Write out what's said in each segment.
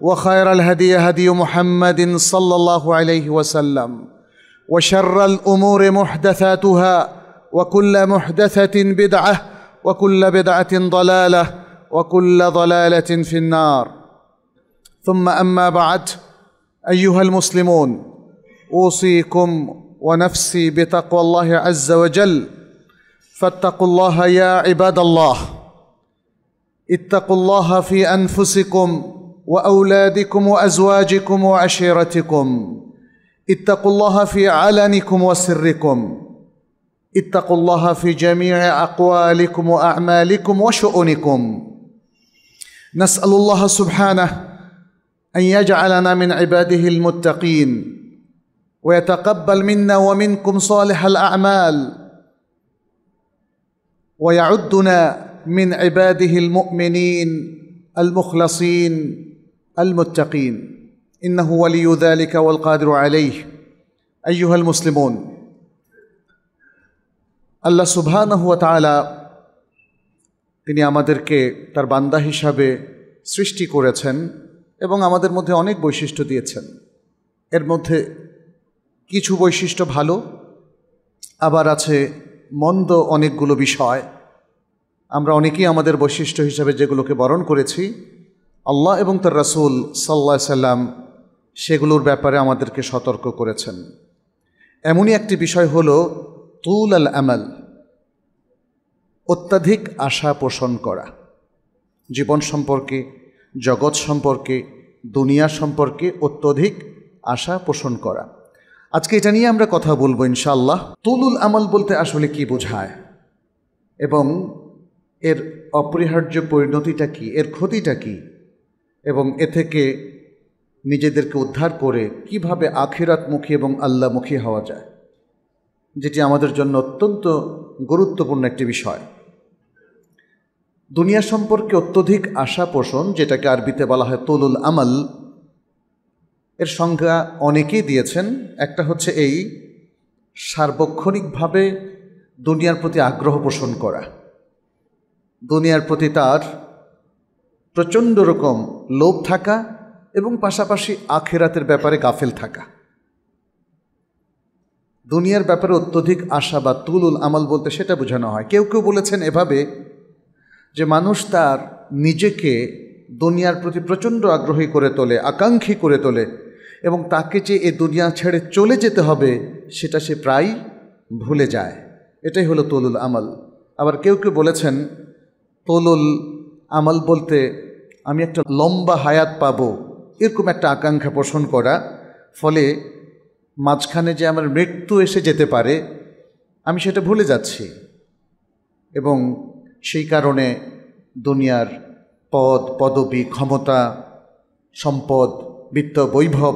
وخير الهدي هدي محمد صلى الله عليه وسلم وشر الامور محدثاتها وكل محدثه بدعه وكل بدعه ضلاله وكل ضلاله في النار ثم اما بعد ايها المسلمون اوصيكم ونفسي بتقوى الله عز وجل فاتقوا الله يا عباد الله اتقوا الله في انفسكم واولادكم وازواجكم وعشيرتكم اتقوا الله في علنكم وسركم اتقوا الله في جميع اقوالكم واعمالكم وشؤونكم نسال الله سبحانه ان يجعلنا من عباده المتقين ويتقبل منا ومنكم صالح الاعمال ويعدنا من عباده المؤمنين المخلصين المتقين انه ولي ذلك والقادر عليه ايها المسلمون আল্লাহ সুবহানাহু ওয়া তাআলা তিনি আমাদেরকে তার বান্দা হিসাবে সৃষ্টি করেছেন এবং আমাদের মধ্যে অনেক বৈশিষ্ট্য দিয়েছেন এর মধ্যে কিছু বৈশিষ্ট্য ভালো আবার আছে মন্দ অনেকগুলো বিষয় আমরা অনেকেই আমাদের বৈশিষ্ট্য হিসাবে যেগুলোকে বরণ করেছি আল্লাহ এবং তার রাসুল সাল্লা সাল্লাম সেগুলোর ব্যাপারে আমাদেরকে সতর্ক করেছেন এমনই একটি বিষয় হল তুল আল আমাল অত্যাধিক আশা পোষণ করা জীবন সম্পর্কে জগৎ সম্পর্কে দুনিয়া সম্পর্কে অত্যধিক আশা পোষণ করা আজকে এটা নিয়ে আমরা কথা বলবো ইনশাআল্লাহ তুলুল আমল বলতে আসলে কি বোঝায় এবং এর অপরিহার্য পরিণতিটা কি এর ক্ষতিটা কী এবং এ থেকে নিজেদেরকে উদ্ধার করে কিভাবে আখিরাতমুখী এবং আল্লামুখী হওয়া যায় যেটি আমাদের জন্য অত্যন্ত গুরুত্বপূর্ণ একটি বিষয় দুনিয়া সম্পর্কে অত্যধিক আশা পোষণ যেটাকে আরবিতে বলা হয় তলুল আমল এর সংজ্ঞা অনেকেই দিয়েছেন একটা হচ্ছে এই সার্বক্ষণিকভাবে দুনিয়ার প্রতি আগ্রহ পোষণ করা দুনিয়ার প্রতি তার প্রচণ্ড রকম লোভ থাকা এবং পাশাপাশি আখেরাতের ব্যাপারে গাফেল থাকা দুনিয়ার ব্যাপারে অত্যধিক আশা বা তুলুল আমল বলতে সেটা বোঝানো হয় কেউ কেউ বলেছেন এভাবে যে মানুষ তার নিজেকে দুনিয়ার প্রতি প্রচণ্ড আগ্রহী করে তোলে আকাঙ্ক্ষী করে তোলে এবং তাকে যে এ দুনিয়া ছেড়ে চলে যেতে হবে সেটা সে প্রায় ভুলে যায় এটাই হলো তলুল আমল আবার কেউ কেউ বলেছেন তলুল আমল বলতে আমি একটা লম্বা হায়াত পাবো এরকম একটা আকাঙ্ক্ষা পোষণ করা ফলে মাঝখানে যে আমার মৃত্যু এসে যেতে পারে আমি সেটা ভুলে যাচ্ছি এবং সেই কারণে দুনিয়ার পদ পদবি ক্ষমতা সম্পদ বিত্ত বৈভব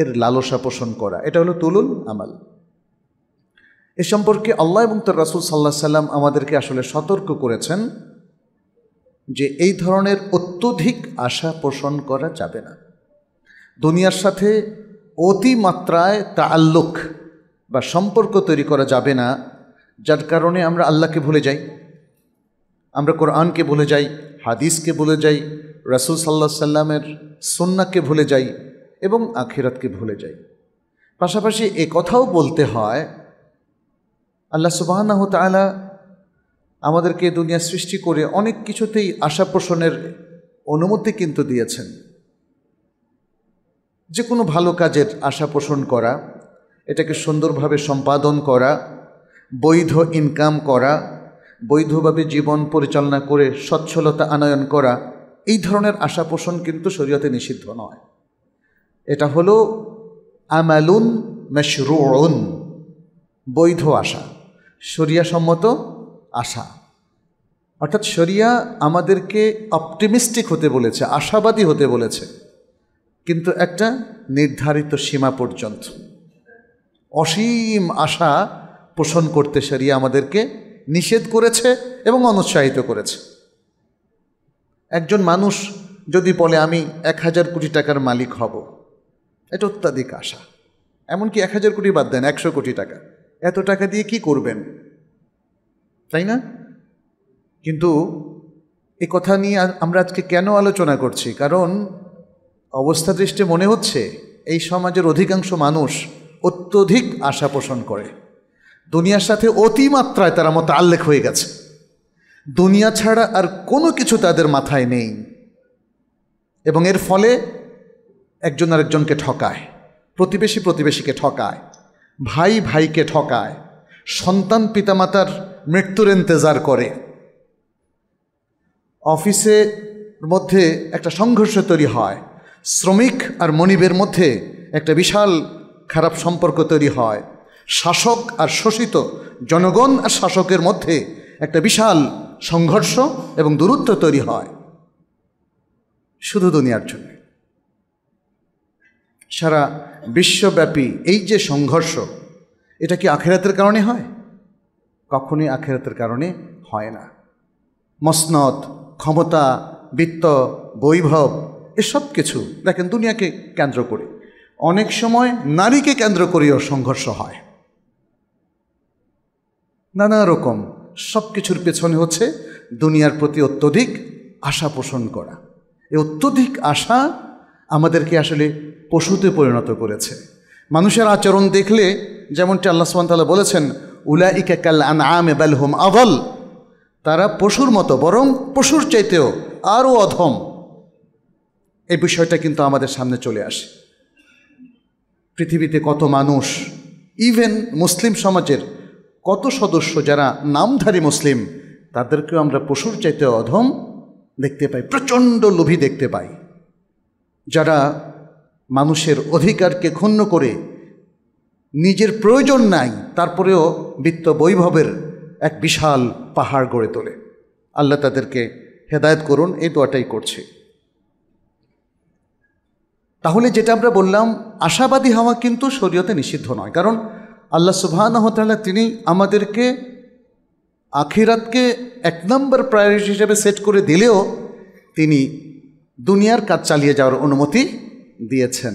এর লালসা পোষণ করা এটা হলো তুলুল আমাল এ সম্পর্কে আল্লাহ এবং তার রাসুল সাল্লাহ সাল্লাম আমাদেরকে আসলে সতর্ক করেছেন যে এই ধরনের অত্যধিক আশা পোষণ করা যাবে না দুনিয়ার সাথে অতিমাত্রায় তাল্লুক বা সম্পর্ক তৈরি করা যাবে না যার কারণে আমরা আল্লাহকে ভুলে যাই আমরা কোরআনকে ভুলে যাই হাদিসকে ভুলে যাই রাসুল সাল্লাহ সাল্লামের সন্নাকে ভুলে যাই এবং আখিরাতকে ভুলে যাই পাশাপাশি এ কথাও বলতে হয় আল্লাহ সুবাহ তালা আমাদেরকে দুনিয়া সৃষ্টি করে অনেক কিছুতেই আশা পোষণের অনুমতি কিন্তু দিয়েছেন যে কোনো ভালো কাজের আশা পোষণ করা এটাকে সুন্দরভাবে সম্পাদন করা বৈধ ইনকাম করা বৈধভাবে জীবন পরিচালনা করে সচ্ছলতা আনয়ন করা এই ধরনের আশা পোষণ কিন্তু শরীয়তে নিষিদ্ধ নয় এটা হলো আমালুন মেশরুন বৈধ আশা সম্মত আশা অর্থাৎ শরিয়া আমাদেরকে অপটিমিস্টিক হতে বলেছে আশাবাদী হতে বলেছে কিন্তু একটা নির্ধারিত সীমা পর্যন্ত অসীম আশা পোষণ করতে শরিয়া আমাদেরকে নিষেধ করেছে এবং অনুৎসাহিত করেছে একজন মানুষ যদি বলে আমি এক হাজার কোটি টাকার মালিক হব এটা অত্যাধিক আশা এমনকি এক হাজার কোটি বাদ দেন একশো কোটি টাকা এত টাকা দিয়ে কি করবেন তাই না কিন্তু এ কথা নিয়ে আমরা আজকে কেন আলোচনা করছি কারণ অবস্থা দৃষ্টি মনে হচ্ছে এই সমাজের অধিকাংশ মানুষ অত্যধিক আশা পোষণ করে দুনিয়ার সাথে অতিমাত্রায় তারা মতো আল্লেখ হয়ে গেছে দুনিয়া ছাড়া আর কোনো কিছু তাদের মাথায় নেই এবং এর ফলে একজন আরেকজনকে ঠকায় প্রতিবেশী প্রতিবেশীকে ঠকায় ভাই ভাইকে ঠকায় সন্তান পিতামাতার মৃত্যুর ইন্তেজার করে অফিসের মধ্যে একটা সংঘর্ষ তৈরি হয় শ্রমিক আর মনিবের মধ্যে একটা বিশাল খারাপ সম্পর্ক তৈরি হয় শাসক আর শোষিত জনগণ আর শাসকের মধ্যে একটা বিশাল সংঘর্ষ এবং দূরত্ব তৈরি হয় শুধু দুনিয়ার জন্য সারা বিশ্বব্যাপী এই যে সংঘর্ষ এটা কি আখেরাতের কারণে হয় কখনোই আখেরাতের কারণে হয় না মসনত ক্ষমতা বৃত্ত বৈভব এসব কিছু দেখেন দুনিয়াকে কেন্দ্র করে অনেক সময় নারীকে কেন্দ্র করেও সংঘর্ষ হয় নানা রকম সব কিছুর পেছনে হচ্ছে দুনিয়ার প্রতি অত্যধিক আশা পোষণ করা এই অত্যধিক আশা আমাদেরকে আসলে পশুতে পরিণত করেছে মানুষের আচরণ দেখলে যেমনটি আল্লাহ সুবান তালা বলেছেন উলাইকা কাল আন আমে বালহুম আদল তারা পশুর মতো বরং পশুর চাইতেও আরও অধম এই বিষয়টা কিন্তু আমাদের সামনে চলে আসে পৃথিবীতে কত মানুষ ইভেন মুসলিম সমাজের কত সদস্য যারা নামধারী মুসলিম তাদেরকেও আমরা পশুর চাইতে অধম দেখতে পাই প্রচণ্ড লোভী দেখতে পাই যারা মানুষের অধিকারকে ক্ষুণ্ণ করে নিজের প্রয়োজন নাই তারপরেও বিত্ত বৈভবের এক বিশাল পাহাড় গড়ে তোলে আল্লাহ তাদেরকে হেদায়ত করুন এই দোয়াটাই করছে তাহলে যেটা আমরা বললাম আশাবাদী হওয়া কিন্তু শরীয়তে নিষিদ্ধ নয় কারণ আল্লাহ সুবাহানহতাল্লাহ তিনি আমাদেরকে আখিরাতকে এক নম্বর প্রায়োরিটি হিসেবে সেট করে দিলেও তিনি দুনিয়ার কাজ চালিয়ে যাওয়ার অনুমতি দিয়েছেন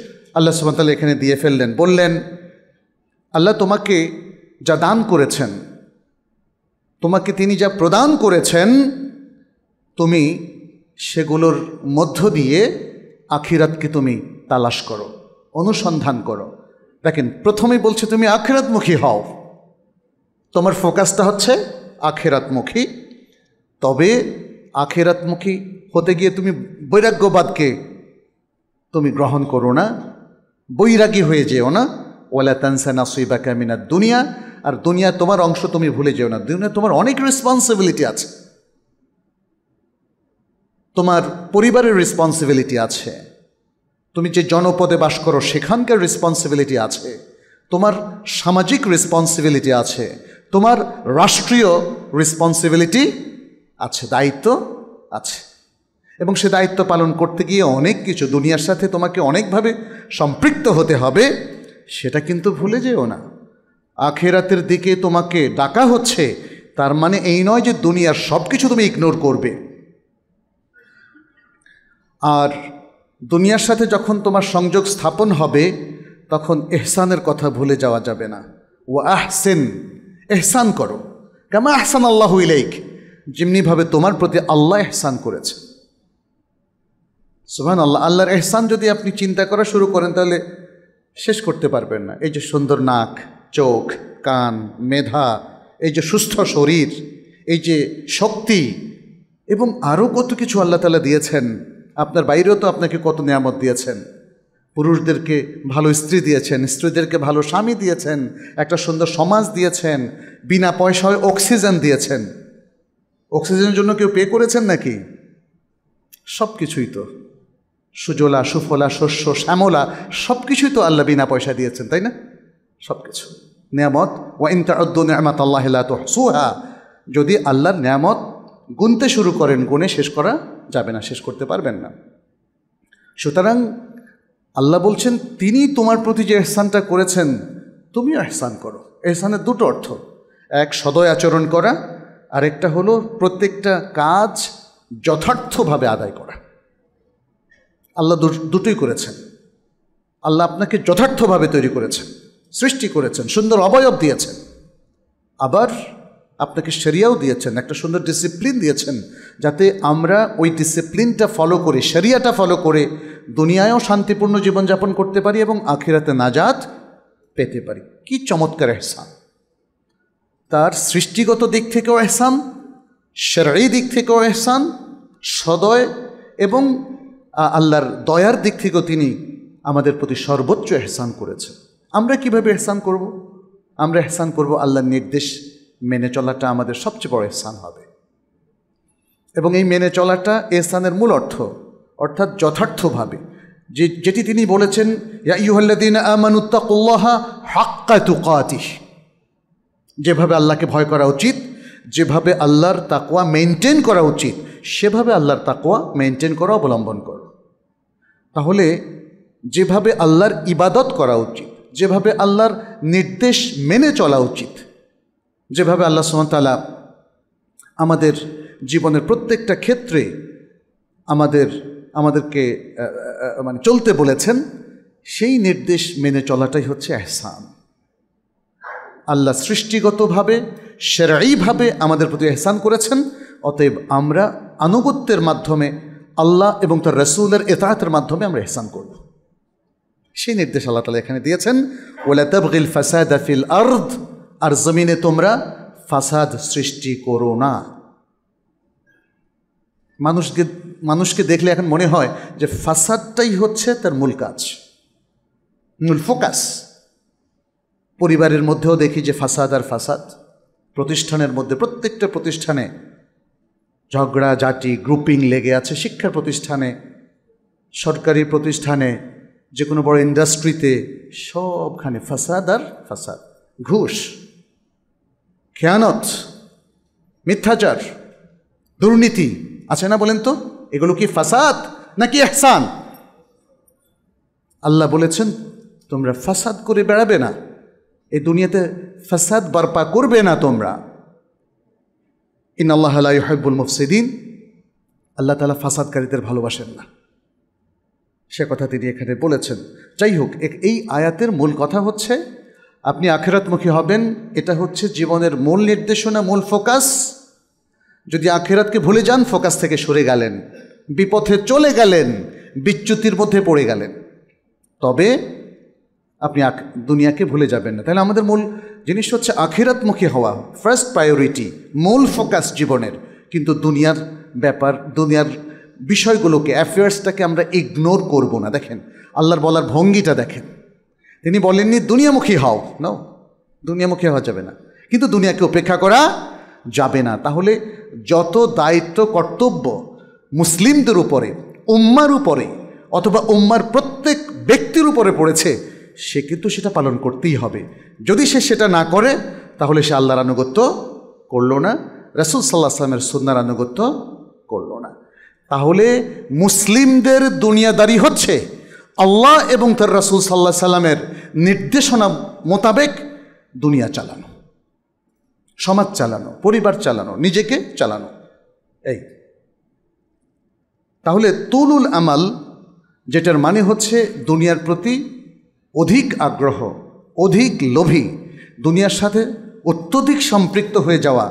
আল্লাহ সুবান্তাল এখানে দিয়ে ফেললেন বললেন আল্লাহ তোমাকে যা দান করেছেন তোমাকে তিনি যা প্রদান করেছেন তুমি সেগুলোর মধ্য দিয়ে আখিরাতকে তুমি তালাশ করো অনুসন্ধান করো দেখেন প্রথমেই বলছে তুমি আখেরাতমুখী হও তোমার ফোকাসটা হচ্ছে আখেরাতমুখী তবে আখেরাতমুখী হতে গিয়ে তুমি বৈরাগ্যবাদকে তুমি গ্রহণ করো না বৈরাগী হয়ে যেও না ওয়ালা তানসা নাসইবা ক্যামিনা দুনিয়া আর দুনিয়া তোমার অংশ তুমি ভুলে যেও না দুনিয়া তোমার অনেক রেসপন্সিবিলিটি আছে তোমার পরিবারের রেসপন্সিবিলিটি আছে তুমি যে জনপদে বাস করো সেখানকার রেসপন্সিবিলিটি আছে তোমার সামাজিক রেসপন্সিবিলিটি আছে তোমার রাষ্ট্রীয় রেসপন্সিবিলিটি আছে দায়িত্ব আছে এবং সে দায়িত্ব পালন করতে গিয়ে অনেক কিছু দুনিয়ার সাথে তোমাকে অনেকভাবে সম্পৃক্ত হতে হবে সেটা কিন্তু ভুলে যেও না আখেরাতের দিকে তোমাকে ডাকা হচ্ছে তার মানে এই নয় যে দুনিয়ার সব কিছু তুমি ইগনোর করবে আর দুনিয়ার সাথে যখন তোমার সংযোগ স্থাপন হবে তখন এহসানের কথা ভুলে যাওয়া যাবে না ও আহসেন এহসান করো কেমন আহসান আল্লাহ ইলাইক যেমনিভাবে তোমার প্রতি আল্লাহ এহসান করেছে সুহান আল্লাহ আল্লাহর এহসান যদি আপনি চিন্তা করা শুরু করেন তাহলে শেষ করতে পারবেন না এই যে সুন্দর নাক চোখ কান মেধা এই যে সুস্থ শরীর এই যে শক্তি এবং আরও কত কিছু আল্লাহ তালা দিয়েছেন আপনার বাইরেও তো আপনাকে কত নিয়ামত দিয়েছেন পুরুষদেরকে ভালো স্ত্রী দিয়েছেন স্ত্রীদেরকে ভালো স্বামী দিয়েছেন একটা সুন্দর সমাজ দিয়েছেন বিনা পয়সায় অক্সিজেন দিয়েছেন অক্সিজেনের জন্য কেউ পে করেছেন নাকি সব কিছুই তো সুজলা সুফলা শস্য শ্যামলা সব কিছুই তো আল্লাহ বিনা পয়সা দিয়েছেন তাই না সব কিছু নিয়ামত ওয়াইন্তাউদ্দ নিয়ামত আল্লাহ সুহা যদি আল্লাহর নিয়ামত গুনতে শুরু করেন গুনে শেষ করা যাবে না শেষ করতে পারবেন না সুতরাং আল্লাহ বলছেন তিনি তোমার প্রতি যে এহসানটা করেছেন তুমিও এহসান করো এহসানের দুটো অর্থ এক সদয় আচরণ করা আরেকটা হলো প্রত্যেকটা কাজ যথার্থভাবে আদায় করা আল্লাহ দুটোই করেছেন আল্লাহ আপনাকে যথার্থভাবে তৈরি করেছেন সৃষ্টি করেছেন সুন্দর অবয়ব দিয়েছেন আবার আপনাকে সেরিয়াও দিয়েছেন একটা সুন্দর ডিসিপ্লিন দিয়েছেন যাতে আমরা ওই ডিসিপ্লিনটা ফলো করে সেরিয়াটা ফলো করে দুনিয়ায়ও শান্তিপূর্ণ জীবনযাপন করতে পারি এবং আখিরাতে নাজাত পেতে পারি কি চমৎকার এহসান তার সৃষ্টিগত দিক থেকেও এহসান সেরাই দিক থেকেও এহসান সদয় এবং আল্লাহর দয়ার দিক থেকেও তিনি আমাদের প্রতি সর্বোচ্চ এহসান করেছে আমরা কিভাবে এহসান করব। আমরা এহসান করব আল্লাহর নির্দেশ মেনে চলাটা আমাদের সবচেয়ে বড় এহসান হবে এবং এই মেনে চলাটা এহসানের মূল অর্থ অর্থাৎ যথার্থভাবে যে যেটি তিনি বলেছেন ইয়াহ্লাদিন আমানুত্তাকুল্লাহা হাক্কা তুকাতিহ যেভাবে আল্লাহকে ভয় করা উচিত যেভাবে আল্লাহর তাকোয়া মেনটেন করা উচিত সেভাবে আল্লাহর তাকোয়া মেনটেন করা অবলম্বন কর তাহলে যেভাবে আল্লাহর ইবাদত করা উচিত যেভাবে আল্লাহর নির্দেশ মেনে চলা উচিত যেভাবে আল্লাহ সুমতালা আমাদের জীবনের প্রত্যেকটা ক্ষেত্রে আমাদের আমাদেরকে মানে চলতে বলেছেন সেই নির্দেশ মেনে চলাটাই হচ্ছে এহসান আল্লাহ সৃষ্টিগতভাবে সেরাইভাবে আমাদের প্রতি এহসান করেছেন অতএব আমরা আনুগত্যের মাধ্যমে আল্লাহ এবং তার রসুলের এতাহাতের মাধ্যমে আমরা এহসান করব সেই নির্দেশ আল্লাহ তালা এখানে দিয়েছেন তবগিল ফাসাদ আফিল আর্দ আর জমিনে তোমরা ফাসাদ সৃষ্টি করো না মানুষকে মানুষকে দেখলে এখন মনে হয় যে ফাসাদটাই হচ্ছে তার মূল কাজ মূল ফোকাস পরিবারের মধ্যেও দেখি যে ফাসাদ আর ফাসাদ প্রতিষ্ঠানের মধ্যে প্রত্যেকটা প্রতিষ্ঠানে ঝগড়া জাটি গ্রুপিং লেগে আছে শিক্ষার প্রতিষ্ঠানে সরকারি প্রতিষ্ঠানে যে কোনো বড় ইন্ডাস্ট্রিতে সবখানে ফাসাদ আর ফাসাদ ঘুষ খেয়ানত মিথ্যাচার দুর্নীতি আছে না বলেন তো এগুলো কি ফাসাদ নাকি এহসান আল্লাহ বলেছেন তোমরা ফাসাদ করে বেড়াবে না এই দুনিয়াতে ফাসাদ বারপা করবে না তোমরা ইন আল্লাহ আলাইহবুল মুফসিদিন আল্লাহ তালা ফাসাদকারীদের ভালোবাসেন না সে কথা তিনি এখানে বলেছেন যাই হোক এই আয়াতের মূল কথা হচ্ছে আপনি আখেরাতমুখী হবেন এটা হচ্ছে জীবনের মূল নির্দেশনা মূল ফোকাস যদি আখেরাতকে ভুলে যান ফোকাস থেকে সরে গেলেন বিপথে চলে গেলেন বিচ্যুতির মধ্যে পড়ে গেলেন তবে আপনি দুনিয়াকে ভুলে যাবেন না তাহলে আমাদের মূল জিনিস হচ্ছে আখিরাতমুখী হওয়া ফার্স্ট প্রায়োরিটি মূল ফোকাস জীবনের কিন্তু দুনিয়ার ব্যাপার দুনিয়ার বিষয়গুলোকে অ্যাফেয়ার্সটাকে আমরা ইগনোর করব না দেখেন আল্লাহর বলার ভঙ্গিটা দেখেন তিনি বলেননি দুনিয়ামুখী হও নাও দুনিয়ামুখী হওয়া যাবে না কিন্তু দুনিয়াকে উপেক্ষা করা যাবে না তাহলে যত দায়িত্ব কর্তব্য মুসলিমদের উপরে উম্মার উপরে অথবা উম্মার প্রত্যেক ব্যক্তির উপরে পড়েছে সে কিন্তু সেটা পালন করতেই হবে যদি সে সেটা না করে তাহলে সে আল্লাহর আনুগত্য করল না রাসুল সাল্লাহ সাল্লামের সন্ন্যার আনুগত্য করল না তাহলে মুসলিমদের দুনিয়াদারি হচ্ছে আল্লাহ এবং তার রাসুল সাল্লাহ সাল্লামের নির্দেশনা মোতাবেক দুনিয়া চালানো সমাজ চালানো পরিবার চালানো নিজেকে চালানো এই তাহলে তুলুল আমাল যেটার মানে হচ্ছে দুনিয়ার প্রতি অধিক আগ্রহ অধিক লোভী দুনিয়ার সাথে অত্যধিক সম্পৃক্ত হয়ে যাওয়া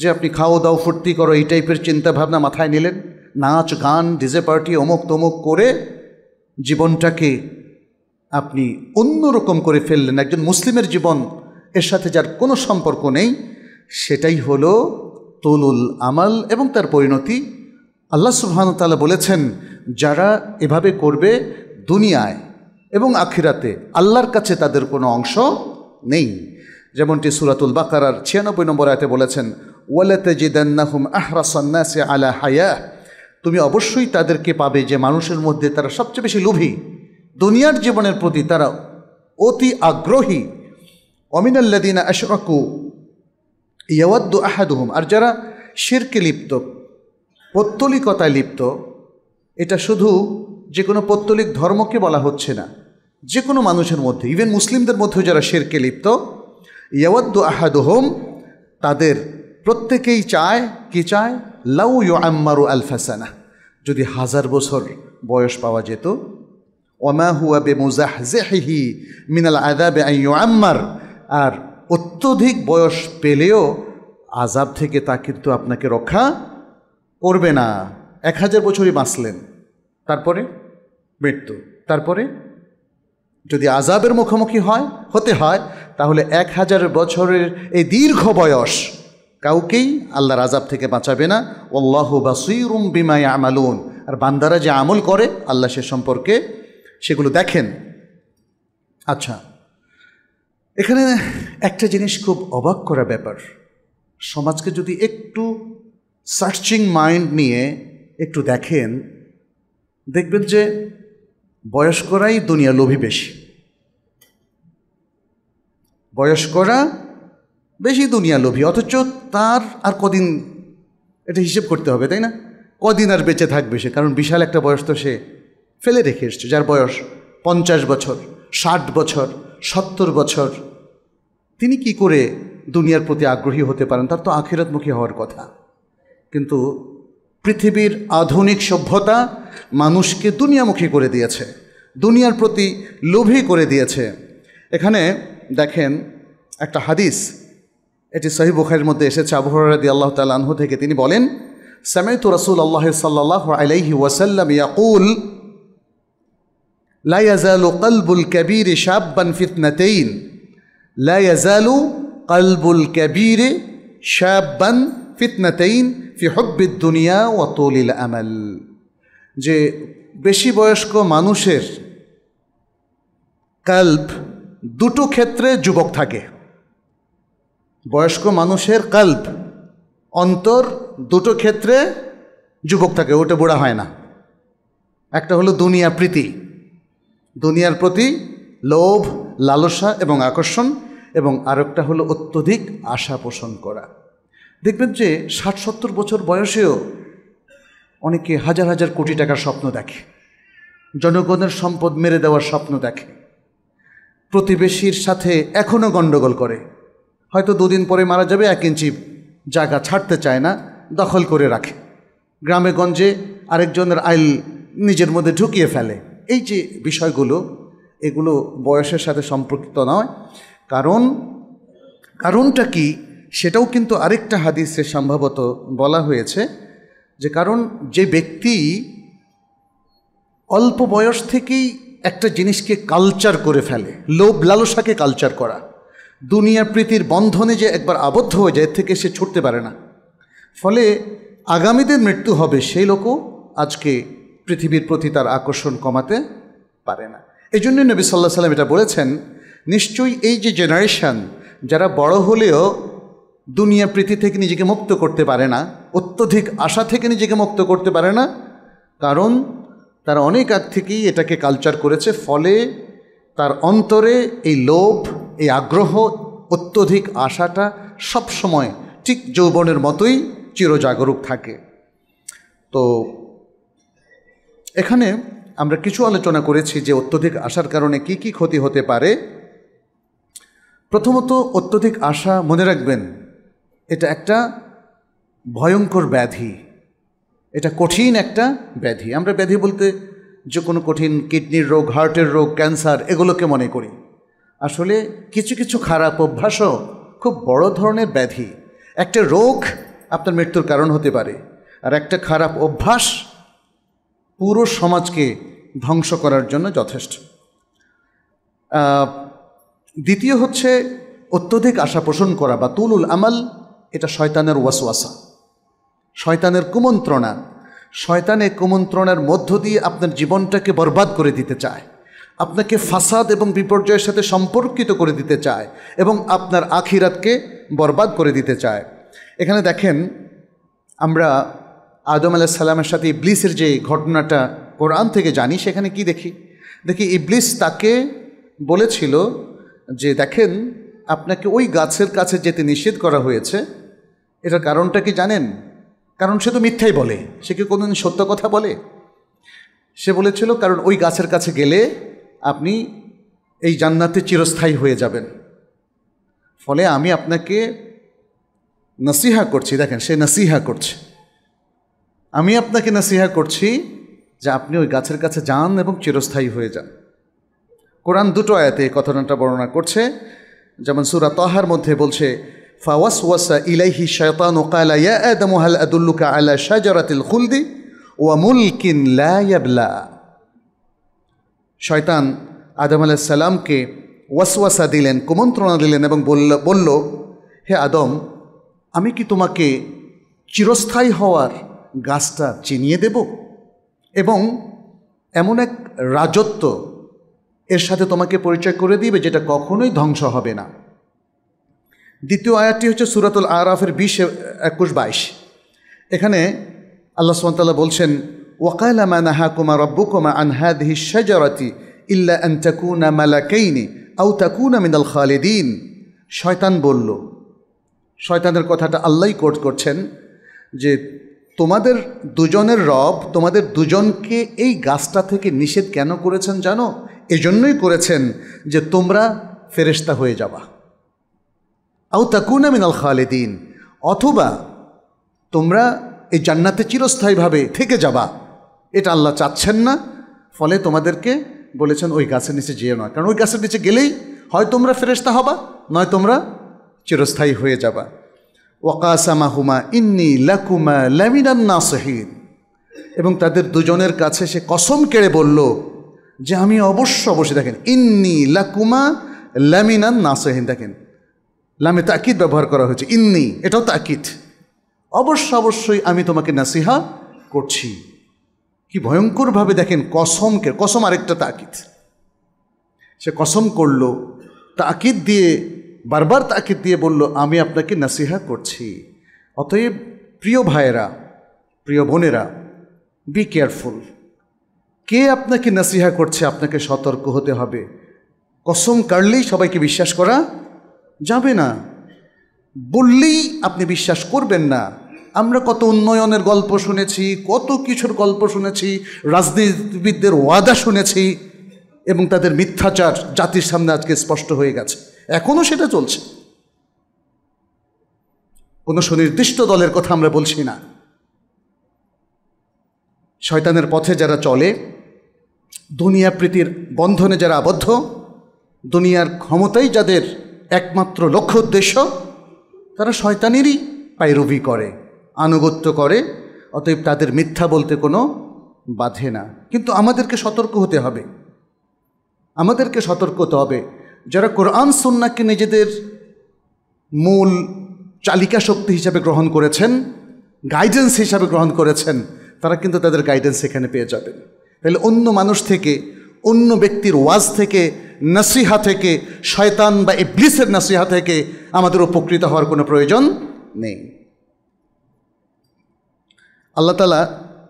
যে আপনি খাও দাও ফুর্তি করো এই টাইপের চিন্তাভাবনা মাথায় নিলেন নাচ গান ডিজে পার্টি অমুক তমুক করে জীবনটাকে আপনি অন্যরকম করে ফেললেন একজন মুসলিমের জীবন এর সাথে যার কোনো সম্পর্ক নেই সেটাই হলো তলুল আমাল এবং তার পরিণতি আল্লাহ সুবহানতালা বলেছেন যারা এভাবে করবে দুনিয়ায় এবং আখিরাতে আল্লাহর কাছে তাদের কোনো অংশ নেই যেমনটি সুরাতুল বাকারার ছিয়ানব্বই নম্বর আয়তে বলেছেন ওয়ালাতে জিদান্নাহুম আহরাসন্নাসে আলা হায়া তুমি অবশ্যই তাদেরকে পাবে যে মানুষের মধ্যে তারা সবচেয়ে বেশি লোভী দুনিয়ার জীবনের প্রতি তারা অতি আগ্রহী অমিনাল্লাদিনা আশরাকু ইয়াওয়াদ্দু আহাদুহুম আর যারা শিরকে লিপ্ত পত্তলিকতায় লিপ্ত এটা শুধু যে কোনো পত্তলিক ধর্মকে বলা হচ্ছে না যে কোনো মানুষের মধ্যে ইভেন মুসলিমদের মধ্যেও যারা শেরকে লিপ্ত ইয়াওয়াদ্দু হোম তাদের প্রত্যেকেই চায় কি চায় লাউ ইউ আম্মারু আলফাসানা যদি হাজার বছর বয়স পাওয়া যেত ওমা হুয়া বে হি মিনাল আদা বে আম্মার আর অত্যধিক বয়স পেলেও আজাব থেকে তা কিন্তু আপনাকে রক্ষা করবে না এক হাজার বছরই বাঁচলেন তারপরে মৃত্যু তারপরে যদি আজাবের মুখোমুখি হয় হতে হয় তাহলে এক হাজার বছরের এই দীর্ঘ বয়স কাউকেই আল্লাহর আজাব থেকে বাঁচাবে না অল্লাহ বাসিরুম বিমায় আমালুন আর বান্দারা যে আমল করে আল্লাহ সে সম্পর্কে সেগুলো দেখেন আচ্ছা এখানে একটা জিনিস খুব অবাক করা ব্যাপার সমাজকে যদি একটু সার্চিং মাইন্ড নিয়ে একটু দেখেন দেখবেন যে বয়স্করাই দুনিয়া লোভী বেশি বয়স্করা বেশি দুনিয়া লোভী অথচ তার আর কদিন এটা হিসেব করতে হবে তাই না কদিন আর বেঁচে থাকবে সে কারণ বিশাল একটা বয়স তো সে ফেলে রেখে এসছে যার বয়স পঞ্চাশ বছর ষাট বছর সত্তর বছর তিনি কি করে দুনিয়ার প্রতি আগ্রহী হতে পারেন তার তো আখিরাতমুখী হওয়ার কথা কিন্তু পৃথিবীর আধুনিক সভ্যতা মানুষকে দুনিয়ামুখী করে দিয়েছে দুনিয়ার প্রতি লোভী করে দিয়েছে এখানে দেখেন একটা হাদিস এটি সাহিব বুখারের মধ্যে এসেছে আবহরাদি আল্লাহ তালাহু থেকে তিনি বলেন সামেত রসুল আল্লাহ সাল্লাহ আলাইহি ওয়াসাল্লাম ইয়াকুল لا يزال قلب الكبير شابا فتنتين لا يزال قلب الكبير شابا ফিতনাতেইন ফি হব্বিদ দুনিয়া ও তলিল আমাল যে বেশি বয়স্ক মানুষের কাল্প দুটো ক্ষেত্রে যুবক থাকে বয়স্ক মানুষের কাল্প অন্তর দুটো ক্ষেত্রে যুবক থাকে ওটা বুড়া হয় না একটা হলো দুনিয়া প্রীতি দুনিয়ার প্রতি লোভ লালসা এবং আকর্ষণ এবং আরেকটা হলো অত্যধিক আশা পোষণ করা দেখবেন যে ষাট সত্তর বছর বয়সেও অনেকে হাজার হাজার কোটি টাকার স্বপ্ন দেখে জনগণের সম্পদ মেরে দেওয়ার স্বপ্ন দেখে প্রতিবেশীর সাথে এখনও গণ্ডগোল করে হয়তো দুদিন পরে মারা যাবে এক ইঞ্চি জায়গা ছাড়তে চায় না দখল করে রাখে গ্রামে গঞ্জে আরেকজনের আইল নিজের মধ্যে ঢুকিয়ে ফেলে এই যে বিষয়গুলো এগুলো বয়সের সাথে সম্পর্কিত নয় কারণ কারণটা কি সেটাও কিন্তু আরেকটা হাদিসে সম্ভবত বলা হয়েছে যে কারণ যে ব্যক্তি অল্প বয়স থেকেই একটা জিনিসকে কালচার করে ফেলে লোভ লালসাকে কালচার করা দুনিয়া প্রীতির বন্ধনে যে একবার আবদ্ধ হয়ে যায় থেকে সে ছুটতে পারে না ফলে আগামীদের মৃত্যু হবে সেই লোকও আজকে পৃথিবীর প্রতি তার আকর্ষণ কমাতে পারে না এই জন্য নবী সাল্লাহ সাল্লাম এটা বলেছেন নিশ্চয়ই এই যে জেনারেশান যারা বড় হলেও দুনিয়া প্রীতি থেকে নিজেকে মুক্ত করতে পারে না অত্যধিক আশা থেকে নিজেকে মুক্ত করতে পারে না কারণ তারা অনেক আগ থেকেই এটাকে কালচার করেছে ফলে তার অন্তরে এই লোভ এই আগ্রহ অত্যধিক আশাটা সবসময় ঠিক যৌবনের মতোই চিরজাগরুক থাকে তো এখানে আমরা কিছু আলোচনা করেছি যে অত্যধিক আশার কারণে কি কি ক্ষতি হতে পারে প্রথমত অত্যধিক আশা মনে রাখবেন এটা একটা ভয়ঙ্কর ব্যাধি এটা কঠিন একটা ব্যাধি আমরা ব্যাধি বলতে যে কোনো কঠিন কিডনির রোগ হার্টের রোগ ক্যান্সার এগুলোকে মনে করি আসলে কিছু কিছু খারাপ অভ্যাসও খুব বড় ধরনের ব্যাধি একটা রোগ আপনার মৃত্যুর কারণ হতে পারে আর একটা খারাপ অভ্যাস পুরো সমাজকে ধ্বংস করার জন্য যথেষ্ট দ্বিতীয় হচ্ছে অত্যধিক আশা পোষণ করা বা তুলুল আমাল এটা শয়তানের ওয়াসওয়াসা শয়তানের কুমন্ত্রণা শয়তানে কুমন্ত্রণার মধ্য দিয়ে আপনার জীবনটাকে বরবাদ করে দিতে চায় আপনাকে ফাসাদ এবং বিপর্যয়ের সাথে সম্পর্কিত করে দিতে চায় এবং আপনার আখিরাতকে বরবাদ করে দিতে চায় এখানে দেখেন আমরা আদম আলাহ সালামের সাথে ইবলিসের যে ঘটনাটা কোরআন থেকে জানি সেখানে কি দেখি দেখি ইবলিস তাকে বলেছিল যে দেখেন আপনাকে ওই গাছের কাছে যেতে নিষেধ করা হয়েছে এটার কারণটা কি জানেন কারণ সে তো মিথ্যাই বলে সে কি কোনোদিন সত্য কথা বলে সে বলেছিল কারণ ওই গাছের কাছে গেলে আপনি এই জান্নাতে চিরস্থায়ী হয়ে যাবেন ফলে আমি আপনাকে নসিহা করছি দেখেন সে নসিহা করছে আমি আপনাকে নসিহা করছি যে আপনি ওই গাছের কাছে যান এবং চিরস্থায়ী হয়ে যান কোরআন দুটো আয়াতে এই বর্ণনা করছে যেমন সুরা তহার মধ্যে বলছে فوسوس إليه الشيطان قال يا آدم هل أدلك على شجرة الخلد وملك لا يبلى শয়তান আদম আলাইসাল্লামকে ওয়াসওয়াসা দিলেন কুমন্ত্রণা দিলেন এবং বলল বলল হে আদম আমি কি তোমাকে চিরস্থায়ী হওয়ার গাছটা চিনিয়ে দেব এবং এমন এক রাজত্ব এর সাথে তোমাকে পরিচয় করে দিবে যেটা কখনোই ধ্বংস হবে না দ্বিতীয় আয়াতটি হচ্ছে সুরাতুল আরাফের বিশ একুশ বাইশ এখানে আল্লাহ সুমতাল্লাহ বলছেন ওয়াকালা মা কুমা রব্বু কুমা আনহাদহি সাজারতি ইল্লা আন তাকুনা মালাকাইনি আউ তাকুনা মিনাল খালিদিন শয়তান বলল শয়তানের কথাটা আল্লাহ কোর্ট করছেন যে তোমাদের দুজনের রব তোমাদের দুজনকে এই গাছটা থেকে নিষেধ কেন করেছেন জানো এজন্যই করেছেন যে তোমরা ফেরেস্তা হয়ে যাবা আউ তাকুনা মিনাল খালেদিন অথবা তোমরা এই জান্নাতে চিরস্থায়ীভাবে থেকে যাবা এটা আল্লাহ চাচ্ছেন না ফলে তোমাদেরকে বলেছেন ওই গাছের নিচে যেও না কারণ ওই গাছের নিচে গেলেই হয় তোমরা ফেরেস্তা হবা নয় তোমরা চিরস্থায়ী হয়ে যাবা ওকাসামা হুমা ইন্নি লাকুমা না সহিদ এবং তাদের দুজনের কাছে সে কসম কেড়ে বলল যে আমি অবশ্য অবশ্যই দেখেন ইন্নি লাকুমা না নাসহিন দেখেন লামে তাকিদ ব্যবহার করা হয়েছে ইন্নি এটাও তাকিদ অবশ্য অবশ্যই আমি তোমাকে নাসিহা করছি কি ভয়ঙ্করভাবে দেখেন কসমকে কসম আরেকটা তাকিদ সে কসম করল তাকিদ দিয়ে বারবার তাকিদ দিয়ে বলল আমি আপনাকে নাসিহা করছি অতএব প্রিয় ভাইয়েরা প্রিয় বোনেরা বি কেয়ারফুল কে আপনাকে নাসিহা করছে আপনাকে সতর্ক হতে হবে কসম কাড়লেই সবাইকে বিশ্বাস করা যাবে না বললেই আপনি বিশ্বাস করবেন না আমরা কত উন্নয়নের গল্প শুনেছি কত কিছুর গল্প শুনেছি রাজনীতিবিদদের ওয়াদা শুনেছি এবং তাদের মিথ্যাচার জাতির সামনে আজকে স্পষ্ট হয়ে গেছে এখনও সেটা চলছে কোনো সুনির্দিষ্ট দলের কথা আমরা বলছি না শয়তানের পথে যারা চলে দুনিয়া প্রীতির বন্ধনে যারা আবদ্ধ দুনিয়ার ক্ষমতাই যাদের একমাত্র লক্ষ্য উদ্দেশ্য তারা শয়তানেরই পাইরবি করে আনুগত্য করে অতএব তাদের মিথ্যা বলতে কোনো বাধে না কিন্তু আমাদেরকে সতর্ক হতে হবে আমাদেরকে সতর্ক হতে হবে যারা কোরআন সন্নাকে নিজেদের মূল চালিকা শক্তি হিসাবে গ্রহণ করেছেন গাইডেন্স হিসাবে গ্রহণ করেছেন তারা কিন্তু তাদের গাইডেন্স এখানে পেয়ে যাবেন তাহলে অন্য মানুষ থেকে অন্য ব্যক্তির ওয়াজ থেকে নসিহা থেকে শয়তান বা ইবলিসের নসিহা থেকে আমাদের উপকৃত হওয়ার কোনো প্রয়োজন নেই আল্লাহ তালা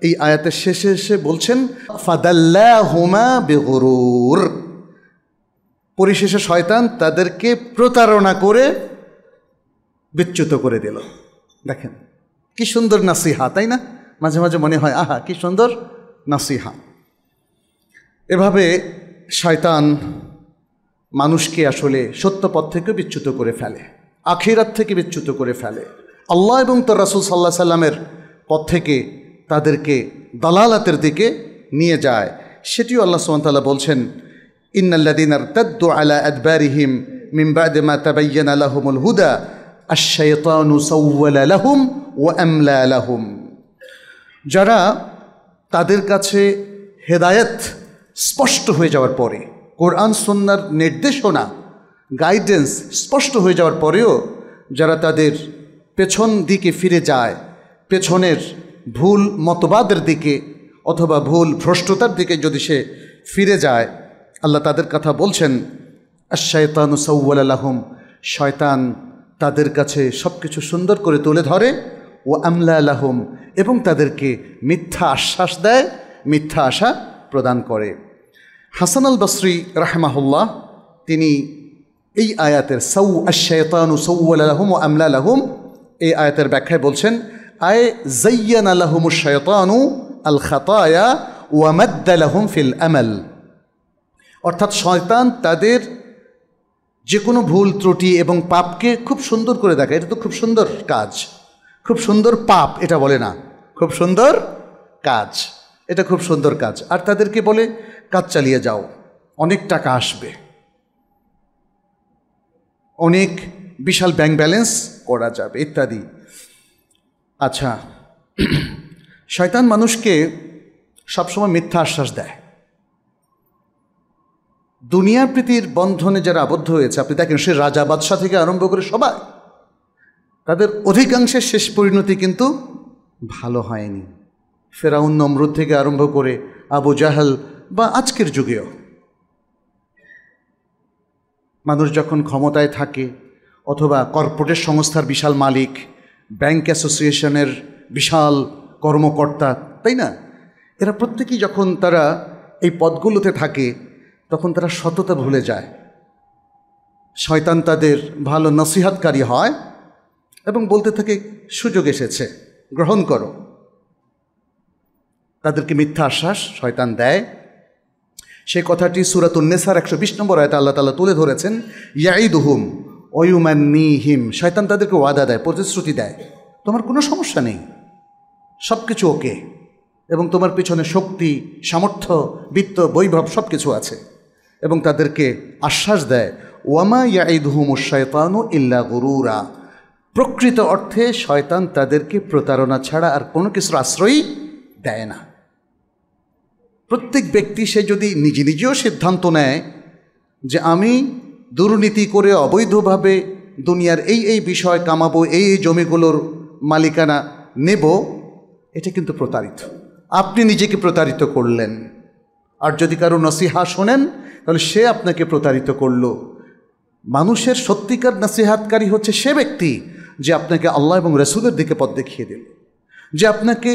এই আয়াতের শেষে এসে বলছেন ফাদাল্লাহুমা বেগরুর পরিশেষে শয়তান তাদেরকে প্রতারণা করে বিচ্যুত করে দিল দেখেন কি সুন্দর নাসিহা তাই না মাঝে মাঝে মনে হয় আহা কি সুন্দর নাসিহা এভাবে শয়তান মানুষকে আসলে সত্য সত্যপথ থেকে বিচ্যুত করে ফেলে আখিরাত থেকে বিচ্যুত করে ফেলে আল্লাহ এবং তার রাসুল সাল্লাহ সাল্লামের পথ থেকে তাদেরকে দালালাতের দিকে নিয়ে যায় সেটিও আল্লাহ সুমতাল্লাহ বলছেন ইন্নাল্লাদিনার তদ্দু আলা আদবারিহিম মিমবাদ মা তাবাইয়ান আলাহুমুল হুদা আশায়তানু সৌওয়াল আলাহুম ও আমলা আলাহুম যারা তাদের কাছে হেদায়ত স্পষ্ট হয়ে যাওয়ার পরে কোরআন সন্ন্যার নির্দেশনা গাইডেন্স স্পষ্ট হয়ে যাওয়ার পরেও যারা তাদের পেছন দিকে ফিরে যায় পেছনের ভুল মতবাদের দিকে অথবা ভুল ভ্রষ্টতার দিকে যদি সে ফিরে যায় আল্লাহ তাদের কথা বলছেন ও সৌয়াল আলহম শয়তান তাদের কাছে সব কিছু সুন্দর করে তুলে ধরে ও আমলা আলাহম এবং তাদেরকে মিথ্যা আশ্বাস দেয় মিথ্যা আশা প্রদান করে হাসান আল বসরি রাহমাহুল্লাহ তিনি এই আয়াতের সৌ আশায়তানু সৌআলাহম ও আমলা আলহম এই আয়াতের ব্যাখ্যায় বলছেন আয় জৈয়ান আলহম শয়তানু আল খাতায়া ওয়ামাদ্দ আলাহম ফিল আমল অর্থাৎ শয়তান তাদের যে কোনো ভুল ত্রুটি এবং পাপকে খুব সুন্দর করে দেখায় এটা তো খুব সুন্দর কাজ খুব সুন্দর পাপ এটা বলে না খুব সুন্দর কাজ এটা খুব সুন্দর কাজ আর তাদেরকে বলে কাজ চালিয়ে যাও অনেক টাকা আসবে অনেক বিশাল ব্যাংক ব্যালেন্স করা যাবে ইত্যাদি আচ্ছা শয়তান মানুষকে সবসময় মিথ্যা আশ্বাস দেয় দুনিয়ার প্রীতির বন্ধনে যারা আবদ্ধ হয়েছে আপনি দেখেন সে রাজা বাদশাহ থেকে আরম্ভ করে সবাই তাদের অধিকাংশের শেষ পরিণতি কিন্তু ভালো হয়নি ফেরাউন নমরুদ থেকে আরম্ভ করে আবু জাহাল বা আজকের যুগেও মানুষ যখন ক্ষমতায় থাকে অথবা কর্পোরেট সংস্থার বিশাল মালিক ব্যাংক অ্যাসোসিয়েশনের বিশাল কর্মকর্তা তাই না এরা প্রত্যেকেই যখন তারা এই পদগুলোতে থাকে তখন তারা সততা ভুলে যায় শয়তান তাদের ভালো নসিহাতকারী হয় এবং বলতে থাকে সুযোগ এসেছে গ্রহণ করো তাদেরকে মিথ্যা আশ্বাস শয়তান দেয় সে কথাটি সুরাতুন্নেসার একশো বিশ নম্বর আয়তা আল্লাহ তালা তুলে ধরেছেন অয়ুম্যান নি হিম শয়তান তাদেরকে ওয়াদা দেয় প্রতিশ্রুতি দেয় তোমার কোনো সমস্যা নেই সব কিছু ওকে এবং তোমার পিছনে শক্তি সামর্থ্য বিত্ত বৈভব সব কিছু আছে এবং তাদেরকে আশ্বাস দেয় ওয়ামা ও শয়তানু ইল্লা গুরুরা প্রকৃত অর্থে শয়তান তাদেরকে প্রতারণা ছাড়া আর কোনো কিছুর আশ্রয়ই দেয় না প্রত্যেক ব্যক্তি সে যদি নিজে নিজেও সিদ্ধান্ত নেয় যে আমি দুর্নীতি করে অবৈধভাবে দুনিয়ার এই এই বিষয় কামাবো এই এই জমিগুলোর মালিকানা নেব এটা কিন্তু প্রতারিত আপনি নিজেকে প্রতারিত করলেন আর যদি কারো নসিহা শোনেন তাহলে সে আপনাকে প্রতারিত করল মানুষের সত্যিকার নসিহাতকারী হচ্ছে সে ব্যক্তি যে আপনাকে আল্লাহ এবং রসুলের দিকে পথ দেখিয়ে দিল যে আপনাকে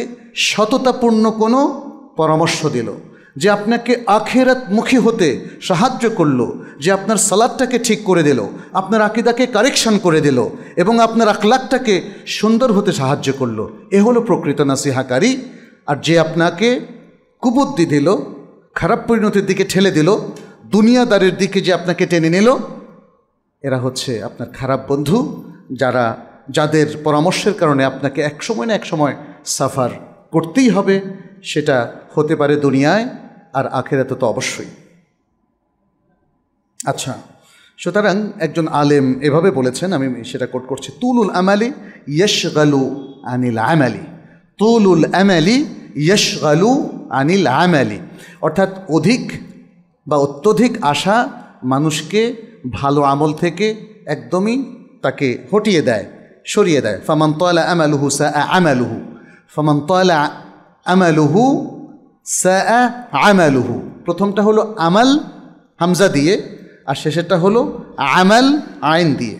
সততাপূর্ণ কোনো পরামর্শ দিল যে আপনাকে আখেরাত মুখী হতে সাহায্য করলো যে আপনার সালাদটাকে ঠিক করে দিল আপনার আকিদাকে কারেকশন করে দিল এবং আপনার আখলাকটাকে সুন্দর হতে সাহায্য করলো এ হলো প্রকৃত নাসিহাকারী আর যে আপনাকে কুবুদ্ধি দিল খারাপ পরিণতির দিকে ঠেলে দিল দুনিয়াদারের দিকে যে আপনাকে টেনে নিল এরা হচ্ছে আপনার খারাপ বন্ধু যারা যাদের পরামর্শের কারণে আপনাকে এক সময় না এক সময় সাফার করতেই হবে সেটা হতে পারে দুনিয়ায় আর আখেরাতে তো অবশ্যই আচ্ছা সুতরাং একজন আলেম এভাবে বলেছেন আমি সেটা কোট করছি তুলুল আমালি গালু আনিল আমালি তুলুল আমালি গালু আনিল আমালি অর্থাৎ অধিক বা অত্যধিক আশা মানুষকে ভালো আমল থেকে একদমই তাকে হটিয়ে দেয় সরিয়ে দেয় ফামান তলা আমালুহু সা আমালুহু ফামান তলা আমালুহু সাআ আমালুহু প্রথমটা হলো আমাল হামজা দিয়ে আর শেষেরটা হলো আমাল আইন দিয়ে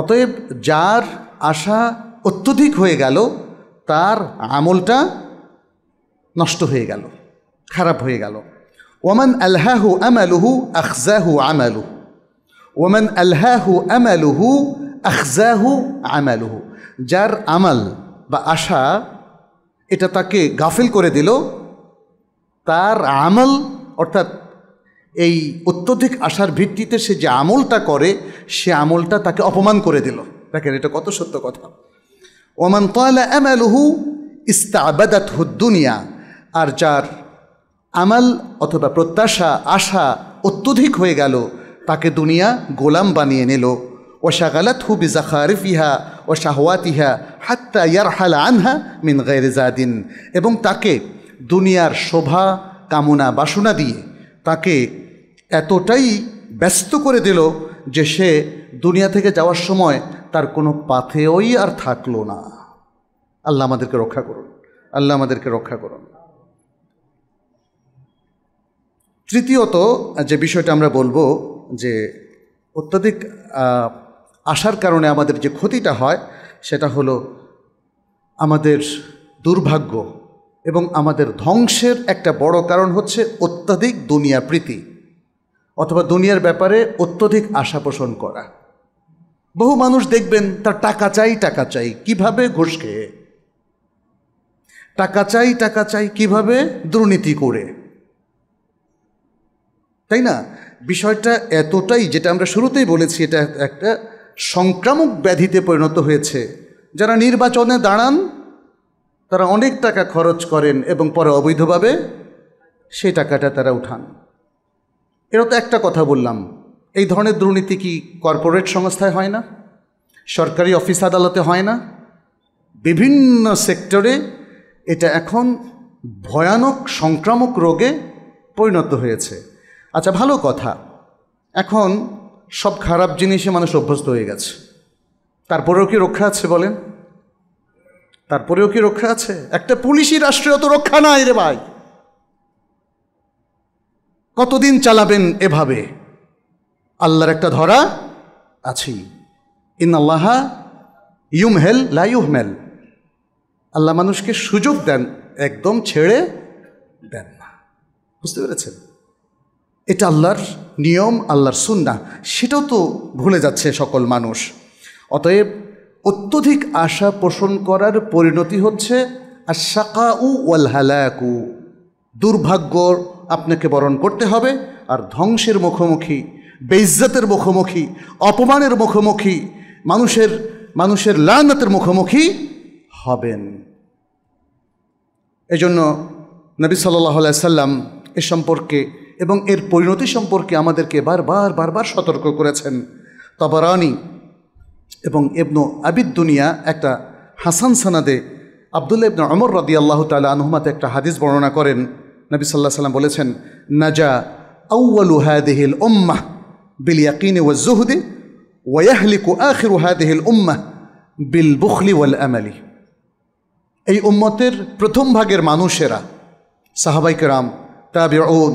অতএব যার আশা অত্যধিক হয়ে গেল তার আমলটা নষ্ট হয়ে গেল খারাপ হয়ে গেল ওমান আলহাহু আমালুহু আখজাহু আমালু ওমান আলহাহু আমালুহু আখজাহু আমালুহু যার আমাল বা আশা এটা তাকে গাফিল করে দিল তার আমল অর্থাৎ এই অত্যধিক আশার ভিত্তিতে সে যে আমলটা করে সে আমলটা তাকে অপমান করে দিল দেখেন এটা কত সত্য কথা ওমান তয়লা আমালহু ইস্তাবাদাত হুদ্দুনিয়া আর যার আমল অথবা প্রত্যাশা আশা অত্যধিক হয়ে গেল তাকে দুনিয়া গোলাম বানিয়ে নিল ওশাগালাত হু বিজাখারিফিহা ও শাহওয়াতিহা হাত্তা হালা আনহা মিন গাইরেজাদিন এবং তাকে দুনিয়ার শোভা কামনা বাসনা দিয়ে তাকে এতটাই ব্যস্ত করে দিল যে সে দুনিয়া থেকে যাওয়ার সময় তার কোনো পাথেওই আর থাকলো না আল্লাহ আমাদেরকে রক্ষা করুন আল্লাহ আমাদেরকে রক্ষা করুন তৃতীয়ত যে বিষয়টা আমরা বলবো যে অত্যাধিক আসার কারণে আমাদের যে ক্ষতিটা হয় সেটা হলো আমাদের দুর্ভাগ্য এবং আমাদের ধ্বংসের একটা বড় কারণ হচ্ছে অত্যাধিক দুনিয়া প্রীতি অথবা দুনিয়ার ব্যাপারে অত্যধিক আশা পোষণ করা বহু মানুষ দেখবেন তার টাকা চাই টাকা চাই কিভাবে ঘুষ খেয়ে টাকা চাই টাকা চাই কিভাবে দুর্নীতি করে তাই না বিষয়টা এতটাই যেটা আমরা শুরুতেই বলেছি এটা একটা সংক্রামক ব্যাধিতে পরিণত হয়েছে যারা নির্বাচনে দাঁড়ান তারা অনেক টাকা খরচ করেন এবং পরে অবৈধভাবে সেই টাকাটা তারা উঠান এরা তো একটা কথা বললাম এই ধরনের দুর্নীতি কি কর্পোরেট সংস্থায় হয় না সরকারি অফিস আদালতে হয় না বিভিন্ন সেক্টরে এটা এখন ভয়ানক সংক্রামক রোগে পরিণত হয়েছে আচ্ছা ভালো কথা এখন সব খারাপ জিনিসে মানুষ অভ্যস্ত হয়ে গেছে তারপরেও কি রক্ষা আছে বলেন তারপরেও কি রক্ষা আছে একটা পুলিশি রাষ্ট্রীয় তো রক্ষা নাই রে ভাই কতদিন চালাবেন এভাবে আল্লাহর একটা ধরা আছি ইন আল্লাহা হেল লা মেল আল্লাহ মানুষকে সুযোগ দেন একদম ছেড়ে দেন না বুঝতে পেরেছেন এটা আল্লাহর নিয়ম আল্লাহর সুন্না সেটাও তো ভুলে যাচ্ছে সকল মানুষ অতএব অত্যধিক আশা পোষণ করার পরিণতি হচ্ছে আর উ ওয়াল হালাকু দুর্ভাগ্য আপনাকে বরণ করতে হবে আর ধ্বংসের মুখোমুখি বেজ্জাতের মুখোমুখি অপমানের মুখোমুখি মানুষের মানুষের লানাতের মুখোমুখি হবেন এজন্য নবী সাল্লাহ সাল্লাম এ সম্পর্কে এবং এর পরিণতি সম্পর্কে আমাদেরকে বারবার বারবার সতর্ক করেছেন তবরানি এবং এবনু আবিদ দুনিয়া একটা হাসান সানাদে আবদুল্লা ইবনু অমর রদি আল্লাহ তালা আনহুমাতে একটা হাদিস বর্ণনা করেন নবী সাল্লাহ সাল্লাম বলেছেন নাজা আউ্বালু হাদিহিল উম্মাহ বিল ইয়াকিনে ওয়া জুহদে ওয়াহলিকু আখির হাদিহিল উম্মাহ বিল বুখলি ওয়াল আমালি এই উম্মতের প্রথম ভাগের মানুষেরা সাহাবাইকেরাম তাবেউন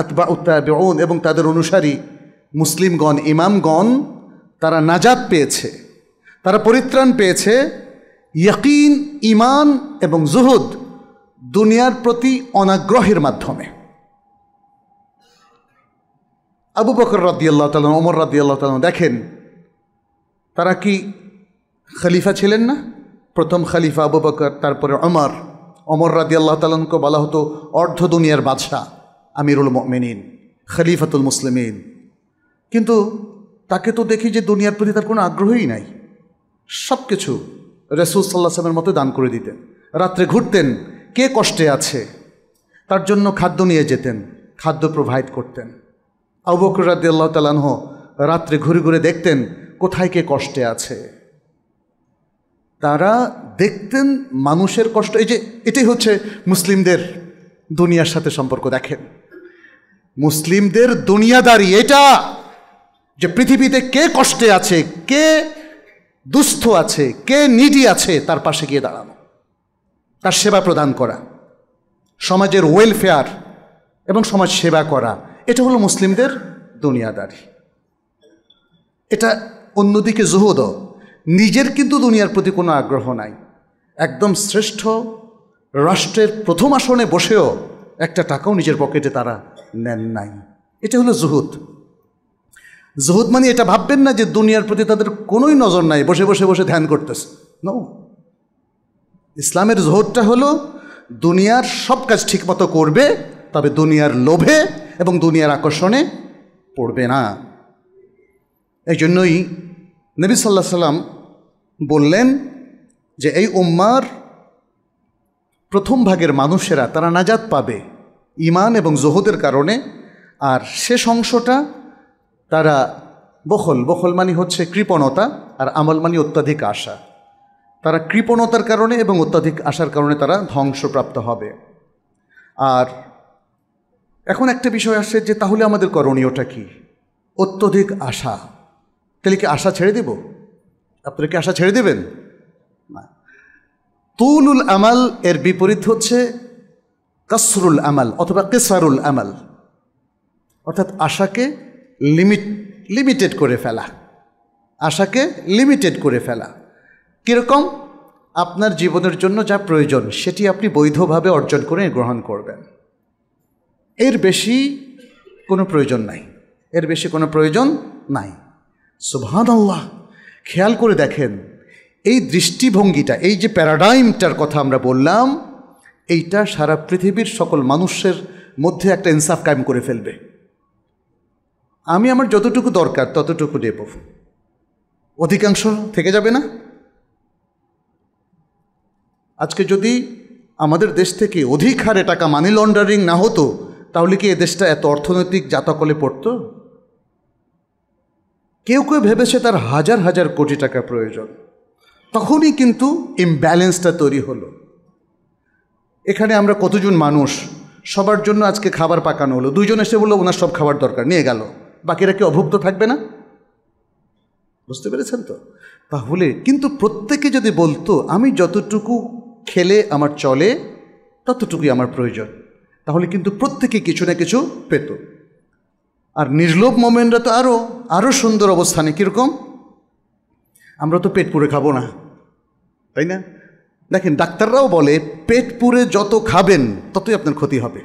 আতবা উত্তাবেউন এবং তাদের অনুসারী মুসলিমগণ ইমামগণ তারা নাজাদ পেয়েছে তারা পরিত্রাণ পেয়েছে ইয়কিন ইমান এবং জুহুদ দুনিয়ার প্রতি অনাগ্রহের মাধ্যমে আবু বকর রদিয়াল্লাহ তালন ওমর রদিয়াল্লাহ তাল দেখেন তারা কি খলিফা ছিলেন না প্রথম খালিফা আবু বকর তারপরে অমর অমর আল্লাহ তালনকে বলা হতো অর্ধ দুনিয়ার বাদশাহ আমিরুল মেনিন খলিফাতুল মুসলিমিন কিন্তু তাকে তো দেখি যে দুনিয়ার প্রতি তার কোনো আগ্রহই নাই সব কিছু রসুল সাল্লাহ সাল্লামের মতো দান করে দিতেন রাত্রে ঘুরতেন কে কষ্টে আছে তার জন্য খাদ্য নিয়ে যেতেন খাদ্য প্রোভাইড করতেন আবুবকর আল্লাহ তালানহ রাত্রে ঘুরে ঘুরে দেখতেন কোথায় কে কষ্টে আছে তারা দেখতেন মানুষের কষ্ট এই যে এটাই হচ্ছে মুসলিমদের দুনিয়ার সাথে সম্পর্ক দেখেন মুসলিমদের দুনিয়াদারি এটা যে পৃথিবীতে কে কষ্টে আছে কে দুস্থ আছে কে নিডি আছে তার পাশে গিয়ে দাঁড়ানো তার সেবা প্রদান করা সমাজের ওয়েলফেয়ার এবং সমাজ সেবা করা এটা হলো মুসলিমদের দুনিয়াদারি এটা অন্যদিকে জুহদ নিজের কিন্তু দুনিয়ার প্রতি কোনো আগ্রহ নাই একদম শ্রেষ্ঠ রাষ্ট্রের প্রথম আসনে বসেও একটা টাকাও নিজের পকেটে তারা নেন নাই এটা হলো জুহুদ জহুদ মানে এটা ভাববেন না যে দুনিয়ার প্রতি তাদের কোনোই নজর নাই বসে বসে বসে ধ্যান করতেছে ন ইসলামের জহুদটা হলো দুনিয়ার সব কাজ ঠিকমতো করবে তবে দুনিয়ার লোভে এবং দুনিয়ার আকর্ষণে পড়বে না এই জন্যই নবী সাল্লাহ সাল্লাম বললেন যে এই উম্মার প্রথম ভাগের মানুষেরা তারা নাজাত পাবে ইমান এবং জহুদের কারণে আর শেষ অংশটা তারা বখল বখল মানে হচ্ছে কৃপণতা আর আমল মানে অত্যাধিক আশা তারা কৃপণতার কারণে এবং অত্যাধিক আশার কারণে তারা ধ্বংসপ্রাপ্ত হবে আর এখন একটা বিষয় আসছে যে তাহলে আমাদের করণীয়টা কি অত্যধিক আশা তাহলে কি আশা ছেড়ে দেব আপনারা কি আশা ছেড়ে দেবেন না তুলুল আমাল এর বিপরীত হচ্ছে কাসরুল আমাল অথবা কেসারুল আমাল অর্থাৎ আশাকে লিমিট লিমিটেড করে ফেলা আশাকে লিমিটেড করে ফেলা কীরকম আপনার জীবনের জন্য যা প্রয়োজন সেটি আপনি বৈধভাবে অর্জন করে গ্রহণ করবেন এর বেশি কোনো প্রয়োজন নাই এর বেশি কোনো প্রয়োজন নাই সুবহান আল্লাহ খেয়াল করে দেখেন এই দৃষ্টিভঙ্গিটা এই যে প্যারাডাইমটার কথা আমরা বললাম এইটা সারা পৃথিবীর সকল মানুষের মধ্যে একটা ইনসাফ কায়েম করে ফেলবে আমি আমার যতটুকু দরকার ততটুকু দেব অধিকাংশ থেকে যাবে না আজকে যদি আমাদের দেশ থেকে অধিক হারে টাকা মানি লন্ডারিং না হতো তাহলে কি এ দেশটা এত অর্থনৈতিক জাতকলে পড়তো কেউ কেউ ভেবেছে তার হাজার হাজার কোটি টাকা প্রয়োজন তখনই কিন্তু ইমব্যালেন্সটা তৈরি হলো এখানে আমরা কতজন মানুষ সবার জন্য আজকে খাবার পাকানো হলো দুইজন এসে বললো ওনার সব খাবার দরকার নিয়ে গেল বাকিরা কি অভুক্ত থাকবে না বুঝতে পেরেছেন তো তাহলে কিন্তু প্রত্যেকে যদি বলতো আমি যতটুকু খেলে আমার চলে ততটুকুই আমার প্রয়োজন তাহলে কিন্তু প্রত্যেকে কিছু না কিছু পেত আর নির্লোভ মোমেন্টরা তো আরও আরও সুন্দর অবস্থানে কীরকম আমরা তো পেট পুরে খাবো না তাই না দেখেন ডাক্তাররাও বলে পেট পুরে যত খাবেন ততই আপনার ক্ষতি হবে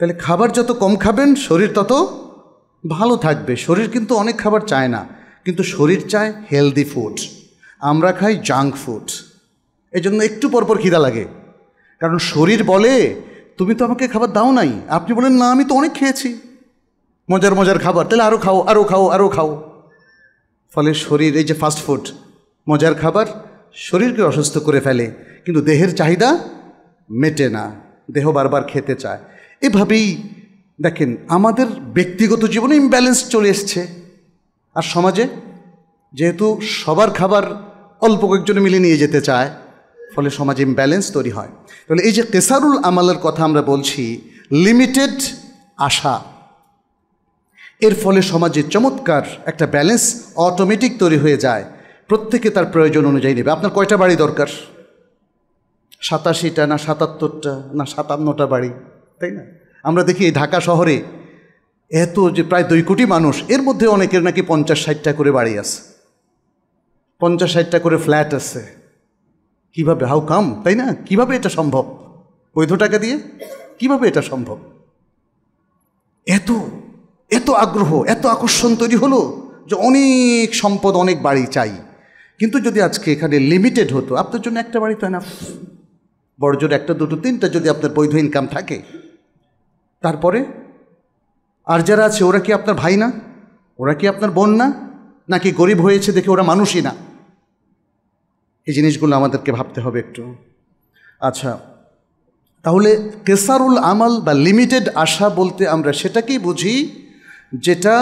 তাহলে খাবার যত কম খাবেন শরীর তত ভালো থাকবে শরীর কিন্তু অনেক খাবার চায় না কিন্তু শরীর চায় হেলদি ফুড আমরা খাই জাঙ্ক ফুড এই জন্য একটু পরপর খিদা লাগে কারণ শরীর বলে তুমি তো আমাকে খাবার দাও নাই আপনি বলেন না আমি তো অনেক খেয়েছি মজার মজার খাবার তাহলে আরও খাও আরও খাও আরও খাও ফলে শরীর এই যে ফাস্ট ফুড মজার খাবার শরীরকে অসুস্থ করে ফেলে কিন্তু দেহের চাহিদা মেটে না দেহ বারবার খেতে চায় এভাবেই দেখেন আমাদের ব্যক্তিগত জীবনে ইমব্যালেন্স চলে এসছে আর সমাজে যেহেতু সবার খাবার অল্প কয়েকজনে মিলে নিয়ে যেতে চায় ফলে সমাজে ইমব্যালেন্স তৈরি হয় তাহলে এই যে কেসারুল আমালের কথা আমরা বলছি লিমিটেড আশা এর ফলে সমাজে চমৎকার একটা ব্যালেন্স অটোমেটিক তৈরি হয়ে যায় প্রত্যেকে তার প্রয়োজন অনুযায়ী নেবে আপনার কয়টা বাড়ি দরকার সাতাশিটা না সাতাত্তরটা না সাতান্নটা বাড়ি তাই না আমরা দেখি এই ঢাকা শহরে এত যে প্রায় দুই কোটি মানুষ এর মধ্যে অনেকের নাকি পঞ্চাশ ষাটটা করে বাড়ি আছে পঞ্চাশ ষাটটা করে ফ্ল্যাট আছে কিভাবে হাউ কাম তাই না কিভাবে এটা সম্ভব বৈধ টাকা দিয়ে কিভাবে এটা সম্ভব এত এত আগ্রহ এত আকর্ষণ তৈরি হলো যে অনেক সম্পদ অনেক বাড়ি চাই কিন্তু যদি আজকে এখানে লিমিটেড হতো আপনার জন্য একটা বাড়ি তো না বড় জোর একটা দুটো তিনটা যদি আপনার বৈধ ইনকাম থাকে তারপরে আর যারা আছে ওরা কি আপনার ভাই না ওরা কি আপনার বোন না নাকি গরিব হয়েছে দেখে ওরা মানুষই না এই জিনিসগুলো আমাদেরকে ভাবতে হবে একটু আচ্ছা তাহলে কেসারুল আমাল বা লিমিটেড আশা বলতে আমরা সেটাকেই বুঝি যেটা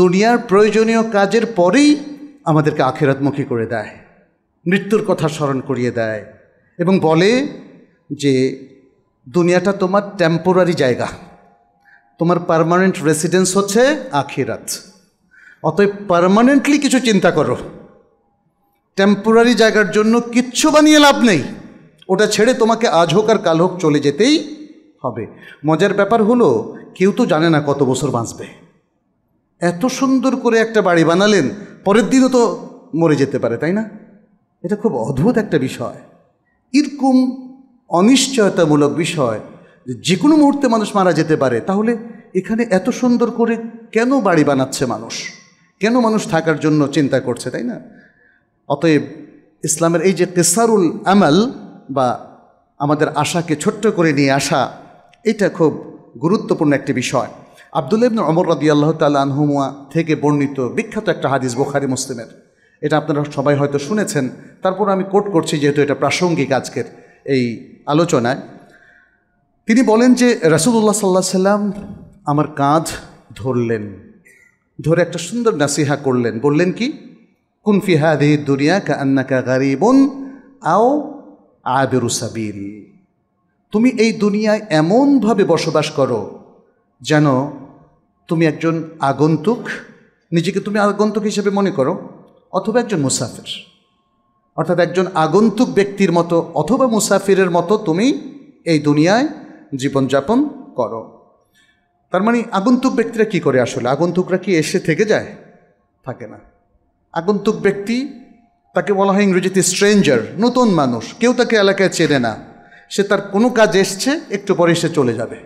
দুনিয়ার প্রয়োজনীয় কাজের পরেই আমাদেরকে আখেরাতমুখী করে দেয় মৃত্যুর কথা স্মরণ করিয়ে দেয় এবং বলে যে দুনিয়াটা তোমার টেম্পোরারি জায়গা তোমার পারমানেন্ট রেসিডেন্স হচ্ছে আখিরাত অতএব পারমানেন্টলি কিছু চিন্তা করো টেম্পোরারি জায়গার জন্য কিচ্ছু বানিয়ে লাভ নেই ওটা ছেড়ে তোমাকে আজ হোক আর কাল হোক চলে যেতেই হবে মজার ব্যাপার হলো কেউ তো জানে না কত বছর বাঁচবে এত সুন্দর করে একটা বাড়ি বানালেন পরের দিনও তো মরে যেতে পারে তাই না এটা খুব অদ্ভুত একটা বিষয় এরকম অনিশ্চয়তামূলক বিষয় যে কোনো মুহূর্তে মানুষ মারা যেতে পারে তাহলে এখানে এত সুন্দর করে কেন বাড়ি বানাচ্ছে মানুষ কেন মানুষ থাকার জন্য চিন্তা করছে তাই না অতএব ইসলামের এই যে তেসারুল আমাল বা আমাদের আশাকে ছোট্ট করে নিয়ে আসা এটা খুব গুরুত্বপূর্ণ একটি বিষয় আবদুল ইবন অমর রদি আল্লাহ তাল্লাহমুয়া থেকে বর্ণিত বিখ্যাত একটা হাদিস বোখারি মুসলিমের এটা আপনারা সবাই হয়তো শুনেছেন তারপর আমি কোট করছি যেহেতু এটা প্রাসঙ্গিক আজকের এই আলোচনায় তিনি বলেন যে রাসুদুল্লাহ সাল্লাহ সাল্লাম আমার কাঁধ ধরলেন ধরে একটা সুন্দর নাসিহা করলেন বললেন কি কুনফি হাদি দুনিয়া কা আন্নাকা গারিবন আও আবেরুসাবিল তুমি এই দুনিয়ায় এমনভাবে বসবাস করো যেন তুমি একজন আগন্তুক নিজেকে তুমি আগন্তুক হিসেবে মনে করো অথবা একজন মুসাফির অর্থাৎ একজন আগন্তুক ব্যক্তির মতো অথবা মুসাফিরের মতো তুমি এই দুনিয়ায় জীবনযাপন করো তার মানে আগন্তুক ব্যক্তিরা কি করে আসলে আগন্তুকরা কি এসে থেকে যায় থাকে না আগন্তুক ব্যক্তি তাকে বলা হয় ইংরেজিতে স্ট্রেঞ্জার নতুন মানুষ কেউ তাকে এলাকায় চেনে না সে তার কোনো কাজ এসছে একটু পরে সে চলে যাবে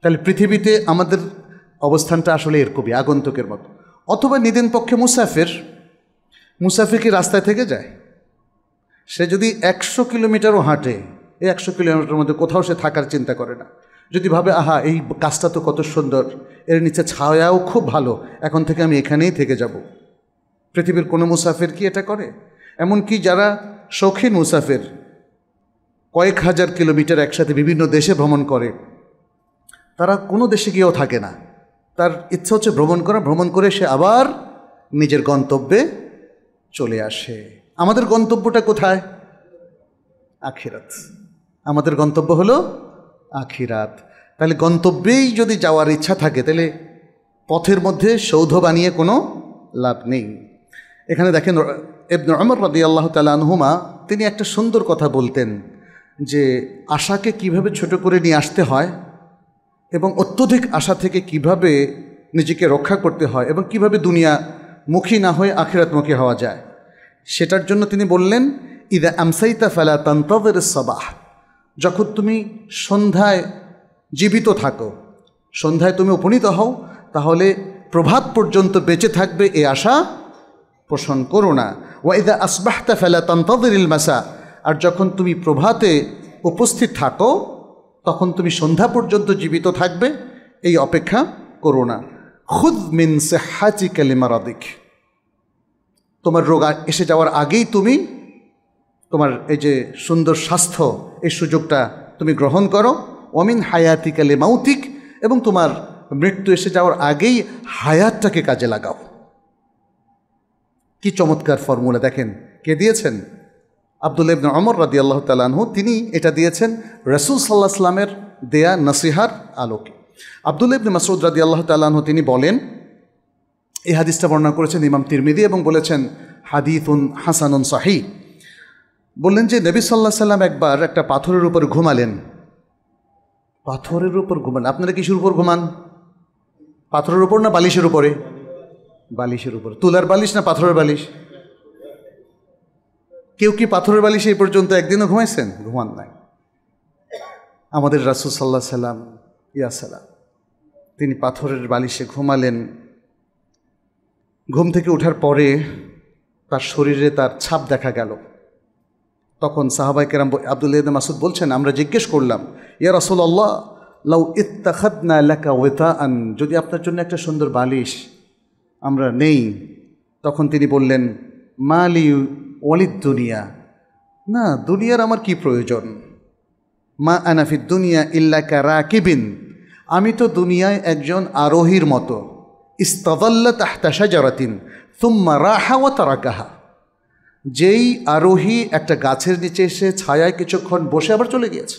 তাহলে পৃথিবীতে আমাদের অবস্থানটা আসলে এরকমই আগন্তুকের মতো অথবা নিদেন পক্ষে মুসাফির মুসাফির কি রাস্তায় থেকে যায় সে যদি একশো কিলোমিটারও হাঁটে এই একশো কিলোমিটারের মধ্যে কোথাও সে থাকার চিন্তা করে না যদি ভাবে আহা এই গাছটা তো কত সুন্দর এর নিচে ছায়াও খুব ভালো এখন থেকে আমি এখানেই থেকে যাব পৃথিবীর কোনো মুসাফির কি এটা করে এমনকি যারা শৌখিন মুসাফির কয়েক হাজার কিলোমিটার একসাথে বিভিন্ন দেশে ভ্রমণ করে তারা কোনো দেশে গিয়েও থাকে না তার ইচ্ছা হচ্ছে ভ্রমণ করা ভ্রমণ করে সে আবার নিজের গন্তব্যে চলে আসে আমাদের গন্তব্যটা কোথায় আখিরাত আমাদের গন্তব্য হলো আখিরাত তাহলে গন্তব্যেই যদি যাওয়ার ইচ্ছা থাকে তাহলে পথের মধ্যে সৌধ বানিয়ে কোনো লাভ নেই এখানে দেখেন এবন আমর রাদি আল্লাহ তালানহুমা তিনি একটা সুন্দর কথা বলতেন যে আশাকে কিভাবে ছোট করে নিয়ে আসতে হয় এবং অত্যধিক আশা থেকে কিভাবে নিজেকে রক্ষা করতে হয় এবং কিভাবে দুনিয়া মুখী না হয়ে আখিরাতমুখী হওয়া যায় সেটার জন্য তিনি বললেন ইদা আমসাইতা ফেলা তন্তদের সবাহ যখন তুমি সন্ধ্যায় জীবিত থাকো সন্ধ্যায় তুমি উপনীত হও তাহলে প্রভাত পর্যন্ত বেঁচে থাকবে এ আশা পোষণ করো না ওয়াইদা আসবাহতা ফেলা তন্তদের মাসা আর যখন তুমি প্রভাতে উপস্থিত থাকো তখন তুমি সন্ধ্যা পর্যন্ত জীবিত থাকবে এই অপেক্ষা করো না খুদ মিন সেহাচি কেলিমারাদিক তোমার রোগ এসে যাওয়ার আগেই তুমি তোমার এই যে সুন্দর স্বাস্থ্য এই সুযোগটা তুমি গ্রহণ করো অমিন হায়াতি মাউতিক এবং তোমার মৃত্যু এসে যাওয়ার আগেই হায়াতটাকে কাজে লাগাও কি চমৎকার ফর্মুলা দেখেন কে দিয়েছেন আবদুল ইবন অমর রাদি আল্লাহ তালাহু তিনি এটা দিয়েছেন রসুল সাল্লাহ সাল্লামের দেয়া নসিহার আলোকে আবদুল্লা ইবনে মাসুদ রাদি আল্লাহ তাল্লাহ তিনি বলেন এই হাদিসটা বর্ণনা করেছেন ইমাম তিরমিদি এবং বলেছেন হাদিফুন হাসানুন সাহি বললেন যে নবী সাল্লা সাল্লাম একবার একটা পাথরের উপর ঘুমালেন পাথরের উপর ঘুমান আপনারা কিসের উপর ঘুমান পাথরের উপর না বালিশের উপরে বালিশের উপর তুলার বালিশ না পাথরের বালিশ কেউ কি পাথরের বালিশে এই পর্যন্ত একদিনও ঘুমাইছেন ঘুমান নাই আমাদের রাসুল সাল্লাহ সাল্লাম ইয়াসালাম তিনি পাথরের বালিশে ঘুমালেন ঘুম থেকে ওঠার পরে তার শরীরে তার ছাপ দেখা গেল তখন সাহাবাই কেরাম আব্দুল মাসুদ বলছেন আমরা জিজ্ঞেস করলাম ইয়া আল্লাহ লাউ না এলাকা ওয়েতা আন যদি আপনার জন্য একটা সুন্দর বালিশ আমরা নেই তখন তিনি বললেন মালি ওয়ালিদ দুনিয়া না দুনিয়ার আমার কি প্রয়োজন মা আনাফিদ দুনিয়া ইল্লাকা কিবিন আমি তো দুনিয়ায় একজন আরোহীর মতো ইস্তাদাল্লা তাহতাশা জারাতিন তুম্মা রাহা ও কাহা যেই আরোহী একটা গাছের নিচে এসে ছায়ায় কিছুক্ষণ বসে আবার চলে গিয়েছে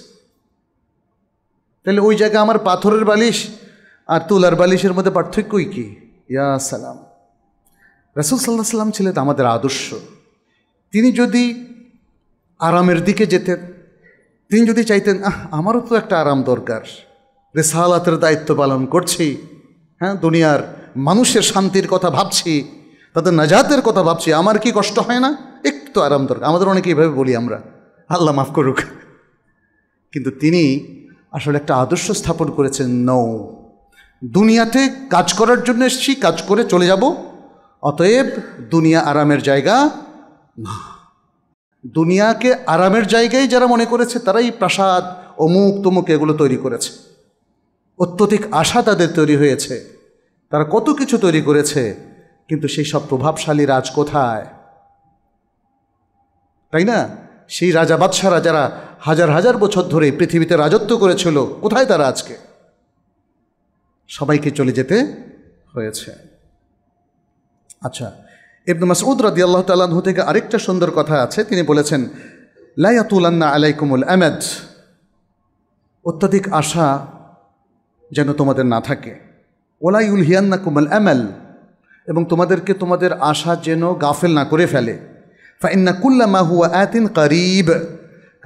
তাহলে ওই জায়গা আমার পাথরের বালিশ আর তুলার বালিশের মধ্যে পার্থক্যই কি ইয়া সালাম রাসুল সাল্লাহ সাল্লাম ছিলেন আমাদের আদর্শ তিনি যদি আরামের দিকে যেতেন তিনি যদি চাইতেন আহ আমারও তো একটা আরাম দরকার রেসালাতের দায়িত্ব পালন করছি হ্যাঁ দুনিয়ার মানুষের শান্তির কথা ভাবছি তাদের নাজাতের কথা ভাবছি আমার কি কষ্ট হয় না একটু আরাম দরকার আমাদের অনেকে এভাবে বলি আমরা আল্লাহ মাফ করুক কিন্তু তিনি আসলে একটা আদর্শ স্থাপন করেছেন নৌ দুনিয়াতে কাজ করার জন্য এসেছি কাজ করে চলে যাব অতএব দুনিয়া আরামের জায়গা না দুনিয়াকে আরামের জায়গায় যারা মনে করেছে তারাই প্রাসাদ অমুক তমুক এগুলো তৈরি করেছে অত্যধিক আশা তাদের তৈরি হয়েছে তারা কত কিছু তৈরি করেছে কিন্তু সেই সব প্রভাবশালী রাজ কোথায় তাই না সেই রাজা বাদশারা যারা হাজার হাজার বছর ধরে পৃথিবীতে রাজত্ব করেছিল কোথায় তারা আজকে সবাইকে চলে যেতে হয়েছে আচ্ছা ইবনু মাসউদ রাদি আল্লাহ তাল্লাহ থেকে আরেকটা সুন্দর কথা আছে তিনি বলেছেন লায়াতুলান্না আলাইকুমুল আহমেদ অত্যাধিক আশা যেন তোমাদের না থাকে ওলাই হিয়ান্না কুমাল অ্যামেল এবং তোমাদেরকে তোমাদের আশা যেন গাফেল না করে ফেলে ফাইন্না কুল্লামা হুয়া আতিন করিব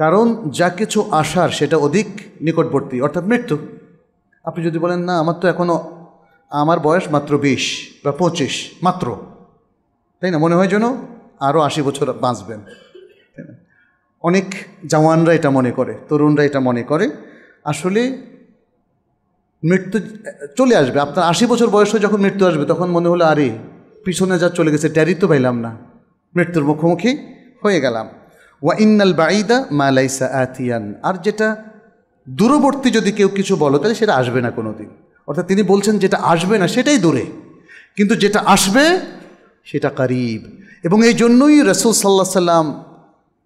কারণ যা কিছু আসার সেটা অধিক নিকটবর্তী অর্থাৎ মৃত্যু আপনি যদি বলেন না আমার তো এখনও আমার বয়স মাত্র বিশ বা পঁচিশ মাত্র তাই না মনে হয় যেন আরও আশি বছর বাঁচবেন অনেক জওয়ানরা এটা মনে করে তরুণরা এটা মনে করে আসলে মৃত্যু চলে আসবে আপনার আশি বছর বয়সে যখন মৃত্যু আসবে তখন মনে হলো আরে পিছনে যা চলে গেছে ট্যারি তো পাইলাম না মৃত্যুর মুখোমুখি হয়ে গেলাম ওয়া ইন্নাল বাঈদা মা লাইসা আতিয়ান আর যেটা দূরবর্তী যদি কেউ কিছু বলো তাহলে সেটা আসবে না কোনো দিন অর্থাৎ তিনি বলছেন যেটা আসবে না সেটাই দূরে কিন্তু যেটা আসবে সেটা কারিব এবং এই জন্যই রসুল সাল্লাহ সাল্লাম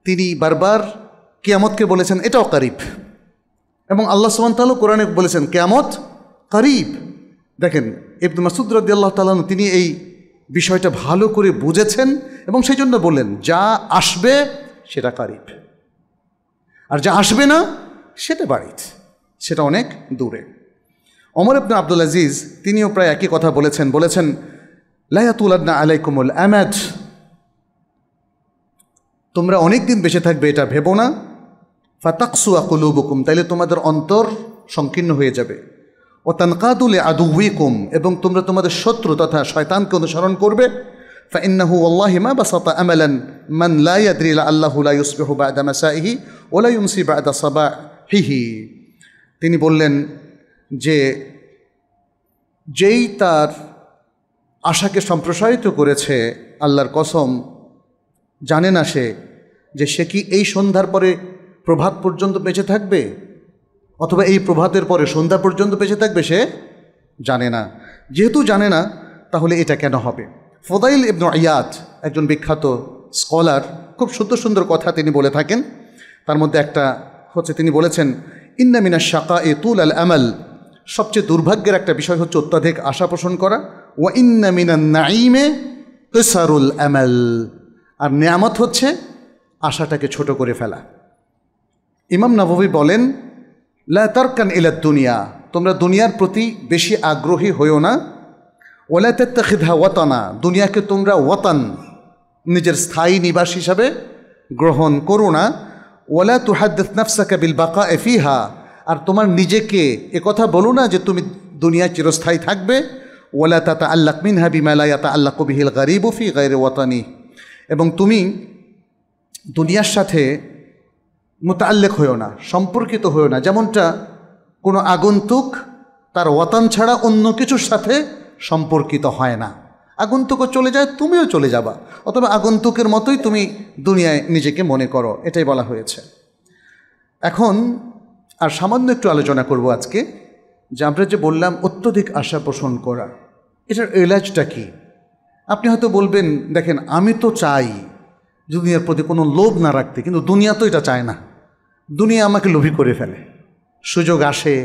তিনি বারবার কিয়ামতকে বলেছেন এটাও কারিব এবং আল্লাহ সুবান তালও কোরআনে বলেছেন কেয়ামত করিব দেখেন ইবদু মাসুদ রদি আল্লাহ তালন তিনি এই বিষয়টা ভালো করে বুঝেছেন এবং সেই জন্য বললেন যা আসবে সেটা কারিব আর যা আসবে না সেটা বাড়িত সেটা অনেক দূরে অমর ইবনা আব্দুল আজিজ তিনিও প্রায় একই কথা বলেছেন বলেছেন আলাই আলাইকুমুল আহমেদ তোমরা অনেক দিন বেঁচে থাকবে এটা ভেবো না ফাতাকসুয়া বকুম তাইলে তোমাদের অন্তর সংকীর্ণ হয়ে যাবে ও তানকাদুলে আদুইকুম এবং তোমরা তোমাদের শত্রু তথা শয়তানকে অনুসরণ করবে ফাইন্নাহু মান আল্লাহু তিনি বললেন যে যেই তার আশাকে সম্প্রসারিত করেছে আল্লাহর কসম জানে না সে যে সে কি এই সন্ধ্যার পরে প্রভাত পর্যন্ত বেঁচে থাকবে অথবা এই প্রভাতের পরে সন্ধ্যা পর্যন্ত বেঁচে থাকবে সে জানে না যেহেতু জানে না তাহলে এটা কেন হবে ফদাইল ইবনু আয়াত একজন বিখ্যাত স্কলার খুব সুন্দর সুন্দর কথা তিনি বলে থাকেন তার মধ্যে একটা হচ্ছে তিনি বলেছেন ইন্নামিনা শাকা এ তুল আল আমাল সবচেয়ে দুর্ভাগ্যের একটা বিষয় হচ্ছে অত্যাধিক আশা পোষণ করা ও ইন্নামিনা নাইমে তসারুল আমাল আর নিয়ামত হচ্ছে আশাটাকে ছোট করে ফেলা ইমাম নবী বলেন লা তারকান ইলা দুনিয়া তোমরা দুনিয়ার প্রতি বেশি আগ্রহী হইও না ওলা তেত্তাখিদা ওয়াতানা দুনিয়াকে তোমরা ওয়াতান নিজের স্থায়ী নিবাস হিসাবে গ্রহণ করো না ওলা তুহাদ্দেত নাফসাকা বিল বাকা এফিহা আর তোমার নিজেকে কথা বলো না যে তুমি দুনিয়া চিরস্থায়ী থাকবে ওলা তাতা আল্লাহ মিনহা বিমালা ইয়াতা আল্লাহ কবিহিল গারিবফি গাইরে ওয়াতানি এবং তুমি দুনিয়ার সাথে মোতাল্লেক হয়েও না সম্পর্কিত হয়েও না যেমনটা কোনো আগন্তুক তার ওয়াতান ছাড়া অন্য কিছুর সাথে সম্পর্কিত হয় না আগন্তুকও চলে যায় তুমিও চলে যাবা অথবা আগন্তুকের মতোই তুমি দুনিয়ায় নিজেকে মনে করো এটাই বলা হয়েছে এখন আর সামান্য একটু আলোচনা করব আজকে যে আমরা যে বললাম অত্যধিক আশা পোষণ করা এটার এলাজটা কি আপনি হয়তো বলবেন দেখেন আমি তো চাই দুনিয়ার প্রতি কোনো লোভ না রাখতে কিন্তু দুনিয়া তো এটা চায় না দুনিয়া আমাকে লোভী করে ফেলে সুযোগ আসে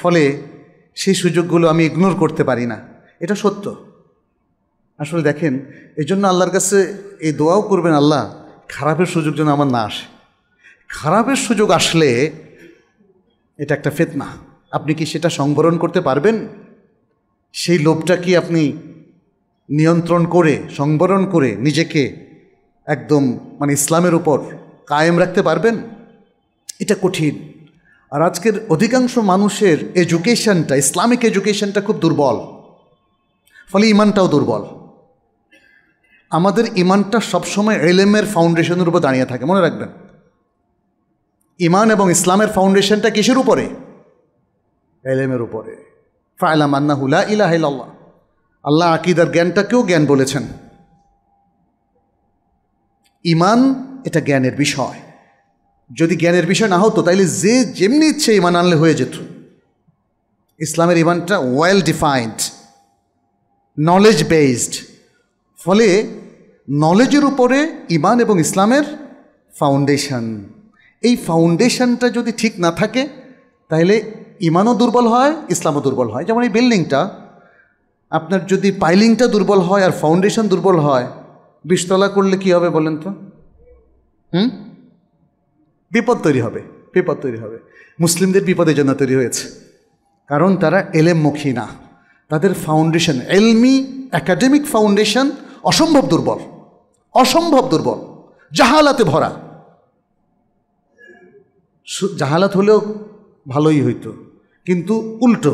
ফলে সেই সুযোগগুলো আমি ইগনোর করতে পারি না এটা সত্য আসলে দেখেন এই জন্য আল্লাহর কাছে এই দোয়াও করবেন আল্লাহ খারাপের সুযোগ যেন আমার না আসে খারাপের সুযোগ আসলে এটা একটা ফেতনা আপনি কি সেটা সংবরণ করতে পারবেন সেই লোভটা কি আপনি নিয়ন্ত্রণ করে সংবরণ করে নিজেকে একদম মানে ইসলামের উপর কায়েম রাখতে পারবেন এটা কঠিন আর আজকের অধিকাংশ মানুষের এডুকেশনটা ইসলামিক এডুকেশনটা খুব দুর্বল ফলে ইমানটাও দুর্বল আমাদের ইমানটা সবসময় এলেমের ফাউন্ডেশনের উপর দাঁড়িয়ে থাকে মনে রাখবেন ইমান এবং ইসলামের ফাউন্ডেশনটা কিসের উপরে এলেমের উপরে ফায়লা মান্না হুলা ইলাহ আল্লাহ আকিদার জ্ঞানটাকেও জ্ঞান বলেছেন ইমান এটা জ্ঞানের বিষয় যদি জ্ঞানের বিষয় না হতো তাইলে যে যেমনি ইচ্ছে ইমান আনলে হয়ে যেত ইসলামের ইমানটা ওয়েল ডিফাইন্ড নলেজ বেসড ফলে নলেজের উপরে ইমান এবং ইসলামের ফাউন্ডেশন এই ফাউন্ডেশনটা যদি ঠিক না থাকে তাহলে ইমানও দুর্বল হয় ইসলামও দুর্বল হয় যেমন এই বিল্ডিংটা আপনার যদি পাইলিংটা দুর্বল হয় আর ফাউন্ডেশন দুর্বল হয় বিশতলা করলে কি হবে বলেন তো হুম বিপদ তৈরি হবে বিপদ তৈরি হবে মুসলিমদের বিপদের জন্য তৈরি হয়েছে কারণ তারা এলেমমুখী না তাদের ফাউন্ডেশন এলমি একাডেমিক ফাউন্ডেশন অসম্ভব দুর্বল অসম্ভব দুর্বল জাহালাতে ভরা জাহালাত হলেও ভালোই হইতো কিন্তু উল্টো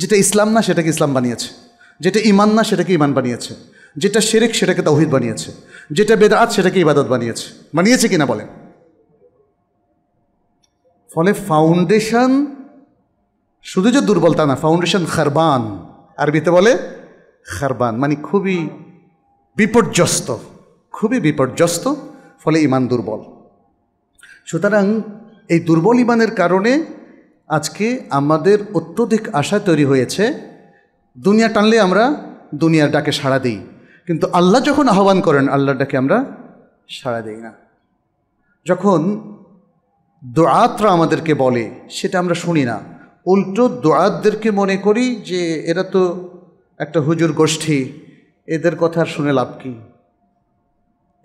যেটা ইসলাম না সেটাকে ইসলাম বানিয়েছে যেটা ইমান না সেটাকে ইমান বানিয়েছে যেটা শেরেক সেটাকে তাহিদ বানিয়েছে যেটা বেদাত সেটাকে ইবাদত বানিয়েছে বানিয়েছে কিনা বলেন ফলে ফাউন্ডেশন শুধু যে দুর্বলতা না ফাউন্ডেশন খারবান আরবিতে বলে খারবান মানে খুবই বিপর্যস্ত খুবই বিপর্যস্ত ফলে ইমান দুর্বল সুতরাং এই দুর্বল ইমানের কারণে আজকে আমাদের অত্যধিক আশা তৈরি হয়েছে দুনিয়া টানলে আমরা দুনিয়ার ডাকে সাড়া দিই কিন্তু আল্লাহ যখন আহ্বান করেন আল্লাহর ডাকে আমরা সাড়া দিই না যখন দোয়াতরা আমাদেরকে বলে সেটা আমরা শুনি না উল্টো দোয়াতদেরকে মনে করি যে এরা তো একটা হুজুর গোষ্ঠী এদের কথা আর শুনে লাভ কী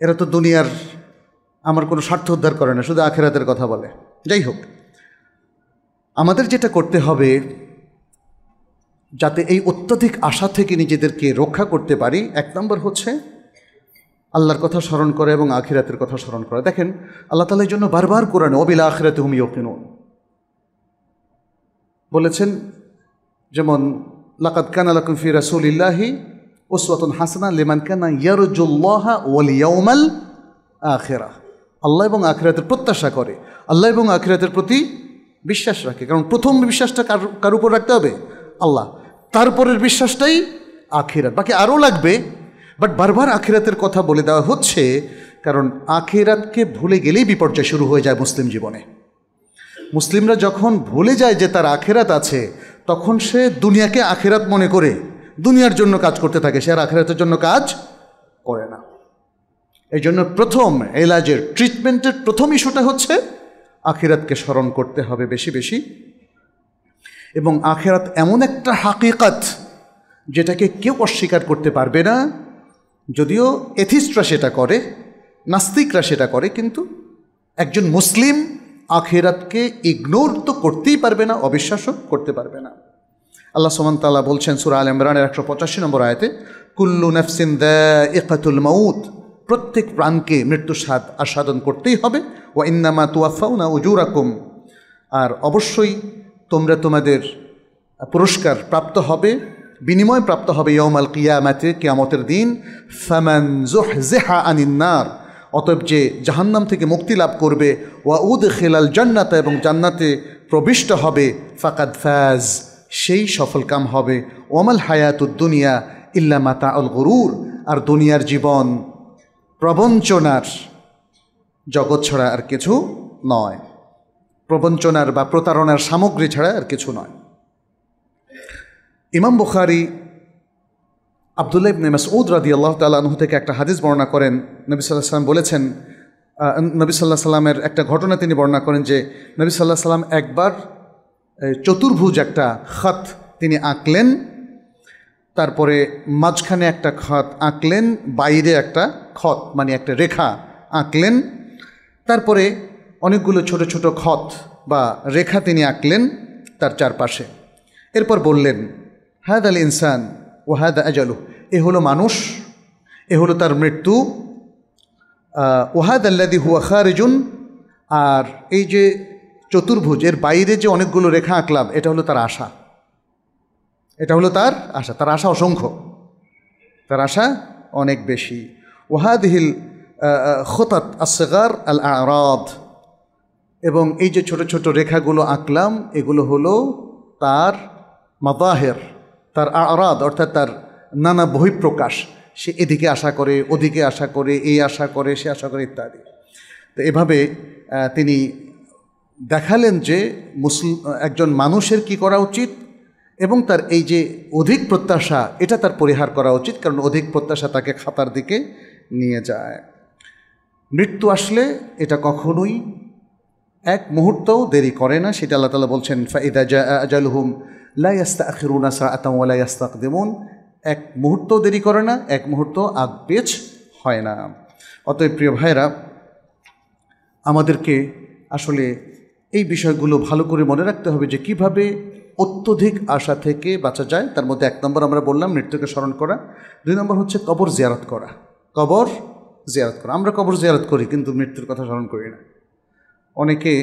এরা তো দুনিয়ার আমার কোনো স্বার্থ উদ্ধার করে না শুধু আখেরাতের কথা বলে যাই হোক আমাদের যেটা করতে হবে যাতে এই অত্যধিক আশা থেকে নিজেদেরকে রক্ষা করতে পারি এক নম্বর হচ্ছে আল্লাহর কথা স্মরণ করে এবং আখিরাতের কথা স্মরণ করে দেখেন আল্লাহ তালের জন্য বারবার কোরআনে অবিলা আখিরাতে হুম ইয়কিন বলেছেন যেমন লাকাত কান আলাকুম কুফি রাসুলিল্লাহি ওসওয়াতুন হাসানা লিমান কানা ইয়ারজুল্লাহা ওয়ালিয়াউমাল আখেরা আল্লাহ এবং আখিরাতের প্রত্যাশা করে আল্লাহ এবং আখিরাতের প্রতি বিশ্বাস রাখে কারণ প্রথম বিশ্বাসটা কার কার উপর রাখতে হবে আল্লাহ তারপরের বিশ্বাসটাই আখিরাত বাকি আরও লাগবে বাট বারবার আখেরাতের কথা বলে দেওয়া হচ্ছে কারণ আখেরাতকে ভুলে গেলেই বিপর্যয় শুরু হয়ে যায় মুসলিম জীবনে মুসলিমরা যখন ভুলে যায় যে তার আখেরাত আছে তখন সে দুনিয়াকে আখেরাত মনে করে দুনিয়ার জন্য কাজ করতে থাকে সে আর আখেরাতের জন্য কাজ করে না এই জন্য প্রথম এলাজের ট্রিটমেন্টের প্রথম ইস্যুটা হচ্ছে আখেরাতকে স্মরণ করতে হবে বেশি বেশি এবং আখেরাত এমন একটা হাকিকাত যেটাকে কেউ অস্বীকার করতে পারবে না যদিও এথিস্টরা সেটা করে নাস্তিকরা সেটা করে কিন্তু একজন মুসলিম আখেরাতকে ইগনোর তো করতেই পারবে না অবিশ্বাসও করতে পারবে না আল্লাহ সোমান তাল্লাহ বলছেন সুরা আল ইমরানের একশো পঁচাশি নম্বর আয়তে কুল্লু নফসিন দ্যাকাতুল মাউত প্রত্যেক প্রাণকে মৃত্যু স্বাদ আস্বাদন করতেই হবে ও ইন্নামা তুয়াফাউনা উজুরাকুম আর অবশ্যই তোমরা তোমাদের পুরস্কার প্রাপ্ত হবে বিনিময় প্রাপ্ত হবে ইয়মাল কিয়ামাতে কিয়ামতের দিন ফ্যামান জেহা আনিন্নার অতএব যে জাহান্নাম থেকে মুক্তি লাভ করবে ওয়া উদ খেলাল জান্নাতা এবং জান্নাতে প্রবিষ্ট হবে ফাকাদ ফ্যাজ সেই সফলকাম হবে ওমাল দুনিয়া ইল্লা মাতা অল গরুর আর দুনিয়ার জীবন প্রবঞ্চনার জগৎ ছাড়া আর কিছু নয় প্রবঞ্চনার বা প্রতারণার সামগ্রী ছাড়া আর কিছু নয় ইমাম বুখারি আবদুল্লাহ ইবনে মাসউদ রাদি আল্লাহ তালাহ থেকে একটা হাদিস বর্ণনা করেন নবী সাল্লাহ সাল্লাম বলেছেন নবী সাল্লাহ সাল্লামের একটা ঘটনা তিনি বর্ণনা করেন যে নবী সাল্লাহ সাল্লাম একবার চতুর্ভুজ একটা খত তিনি আঁকলেন তারপরে মাঝখানে একটা খত আঁকলেন বাইরে একটা খত মানে একটা রেখা আঁকলেন তারপরে অনেকগুলো ছোট ছোট খত বা রেখা তিনি আঁকলেন তার চারপাশে এরপর বললেন হ্যাদ আল ইনসান ও হ্যাদ আজালু এ হলো মানুষ এ হলো তার মৃত্যু ওহাদ আল্লাদি হুয়া খারেজুন আর এই যে চতুর্ভুজ এর বাইরে যে অনেকগুলো রেখা আঁকলাম এটা হলো তার আশা এটা হলো তার আশা তার আশা অসংখ্য তার আশা অনেক বেশি হিল খোতাত আসগার আল আরদ এবং এই যে ছোট ছোট রেখাগুলো আঁকলাম এগুলো হলো তার মাদাহের তার আরাদ অর্থাৎ তার নানা বহিঃপ্রকাশ সে এদিকে আশা করে ওদিকে আশা করে এই আশা করে সে আশা করে ইত্যাদি তো এভাবে তিনি দেখালেন যে মুসলিম একজন মানুষের কি করা উচিত এবং তার এই যে অধিক প্রত্যাশা এটা তার পরিহার করা উচিত কারণ অধিক প্রত্যাশা তাকে খাতার দিকে নিয়ে যায় মৃত্যু আসলে এটা কখনোই এক মুহূর্তও দেরি করে না সেটা আল্লাহ তালা বলছেন ফাইদা জা হুম লাইয়াস্তা ওয়ালা ইয়াস্তাকদিমুন এক মুহূর্ত দেরি করে না এক মুহূর্ত আগ পেচ হয় না অতএব প্রিয় ভাইরা আমাদেরকে আসলে এই বিষয়গুলো ভালো করে মনে রাখতে হবে যে কিভাবে অত্যধিক আশা থেকে বাঁচা যায় তার মধ্যে এক নম্বর আমরা বললাম মৃত্যুকে স্মরণ করা দুই নম্বর হচ্ছে কবর জিয়ারত করা কবর জিয়ারত করা আমরা কবর জিয়ারত করি কিন্তু মৃত্যুর কথা স্মরণ করি না অনেকে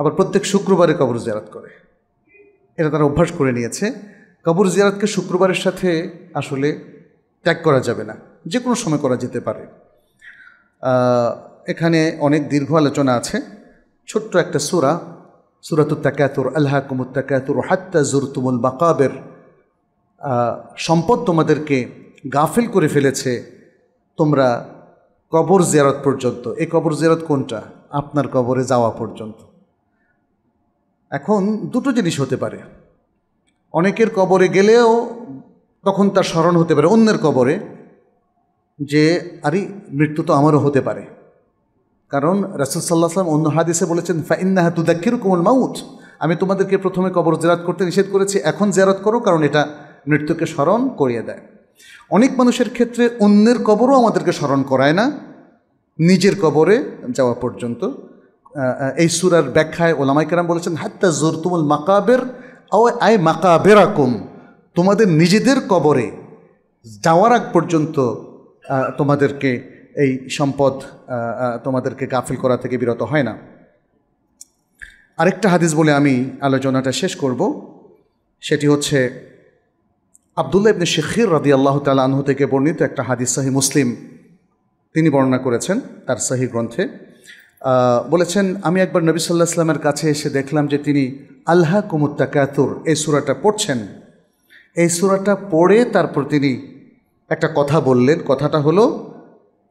আবার প্রত্যেক শুক্রবারে কবর জিয়ারত করে এটা তারা অভ্যাস করে নিয়েছে কবর জিয়ারতকে শুক্রবারের সাথে আসলে ত্যাগ করা যাবে না যে কোনো সময় করা যেতে পারে এখানে অনেক দীর্ঘ আলোচনা আছে ছোট্ট একটা সুরা সুরাত ত্যাকাতুর আল্লাহ কুমুর তাকাতুর হাত্তা তুমুল মাকাবের সম্পদ তোমাদেরকে গাফিল করে ফেলেছে তোমরা কবর জিয়ারত পর্যন্ত এই কবর জিয়ারত কোনটা আপনার কবরে যাওয়া পর্যন্ত এখন দুটো জিনিস হতে পারে অনেকের কবরে গেলেও তখন তার স্মরণ হতে পারে অন্যের কবরে যে আরে মৃত্যু তো আমারও হতে পারে কারণ রাসুল সাল্লাহ সাল্লাম অন্য হাদিসে বলেছেন ফাইন্নাহা দেখির কোমল মাউথ আমি তোমাদেরকে প্রথমে কবর জেরাত করতে নিষেধ করেছি এখন জেরাত করো কারণ এটা মৃত্যুকে স্মরণ করিয়ে দেয় অনেক মানুষের ক্ষেত্রে অন্যের কবরও আমাদেরকে স্মরণ করায় না নিজের কবরে যাওয়া পর্যন্ত এই সুরার ব্যাখ্যায় ওলামাইকেরাম বলেছেন হাত্তা তুমুল মাকাবের আও আয় মাকাবেরাকুম তোমাদের নিজেদের কবরে যাওয়ার আগ পর্যন্ত তোমাদেরকে এই সম্পদ তোমাদেরকে গাফিল করা থেকে বিরত হয় না আরেকটা হাদিস বলে আমি আলোচনাটা শেষ করব সেটি হচ্ছে আবদুল্লাহ ইবনে শেখির রাদি আল্লাহ তালা থেকে বর্ণিত একটা হাদিস সাহি মুসলিম তিনি বর্ণনা করেছেন তার সাহি গ্রন্থে বলেছেন আমি একবার নবী সাল্লাহ সাল্লামের কাছে এসে দেখলাম যে তিনি আল্লাহ কুমুত্তা কাতুর এই সুরাটা পড়ছেন এই সুরাটা পড়ে তারপর তিনি একটা কথা বললেন কথাটা হলো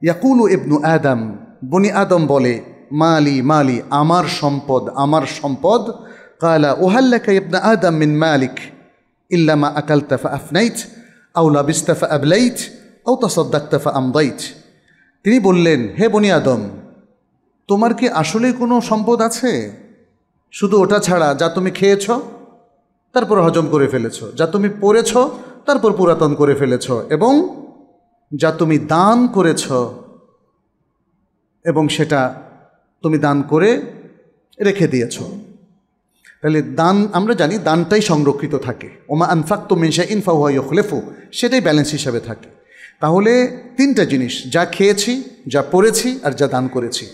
ইয়াকুলু ইবনু আদম বনি আদম বলে মালি মালি আমার সম্পদ আমার সম্পদ কালা ওহাল্লাকা ইবনা আদম মিন মালিক ইল্লামা আকাল তাফা আফনাইত আউলা বিস্তাফা আবলাইচ আউ তাসদ্দাক তাফা আমদাইত তিনি বললেন হে বনি আদম তোমার কি আসলে কোনো সম্পদ আছে শুধু ওটা ছাড়া যা তুমি খেয়েছ তারপর হজম করে ফেলেছ যা তুমি পড়েছ তারপর পুরাতন করে ফেলেছ এবং যা তুমি দান করেছ এবং সেটা তুমি দান করে রেখে দিয়েছ তাহলে দান আমরা জানি দানটাই সংরক্ষিত থাকে ওমা আনফাক্ত মিনসা হুয়া ইয়খলেফু সেটাই ব্যালেন্স হিসাবে থাকে তাহলে তিনটা জিনিস যা খেয়েছি যা পড়েছি আর যা দান করেছি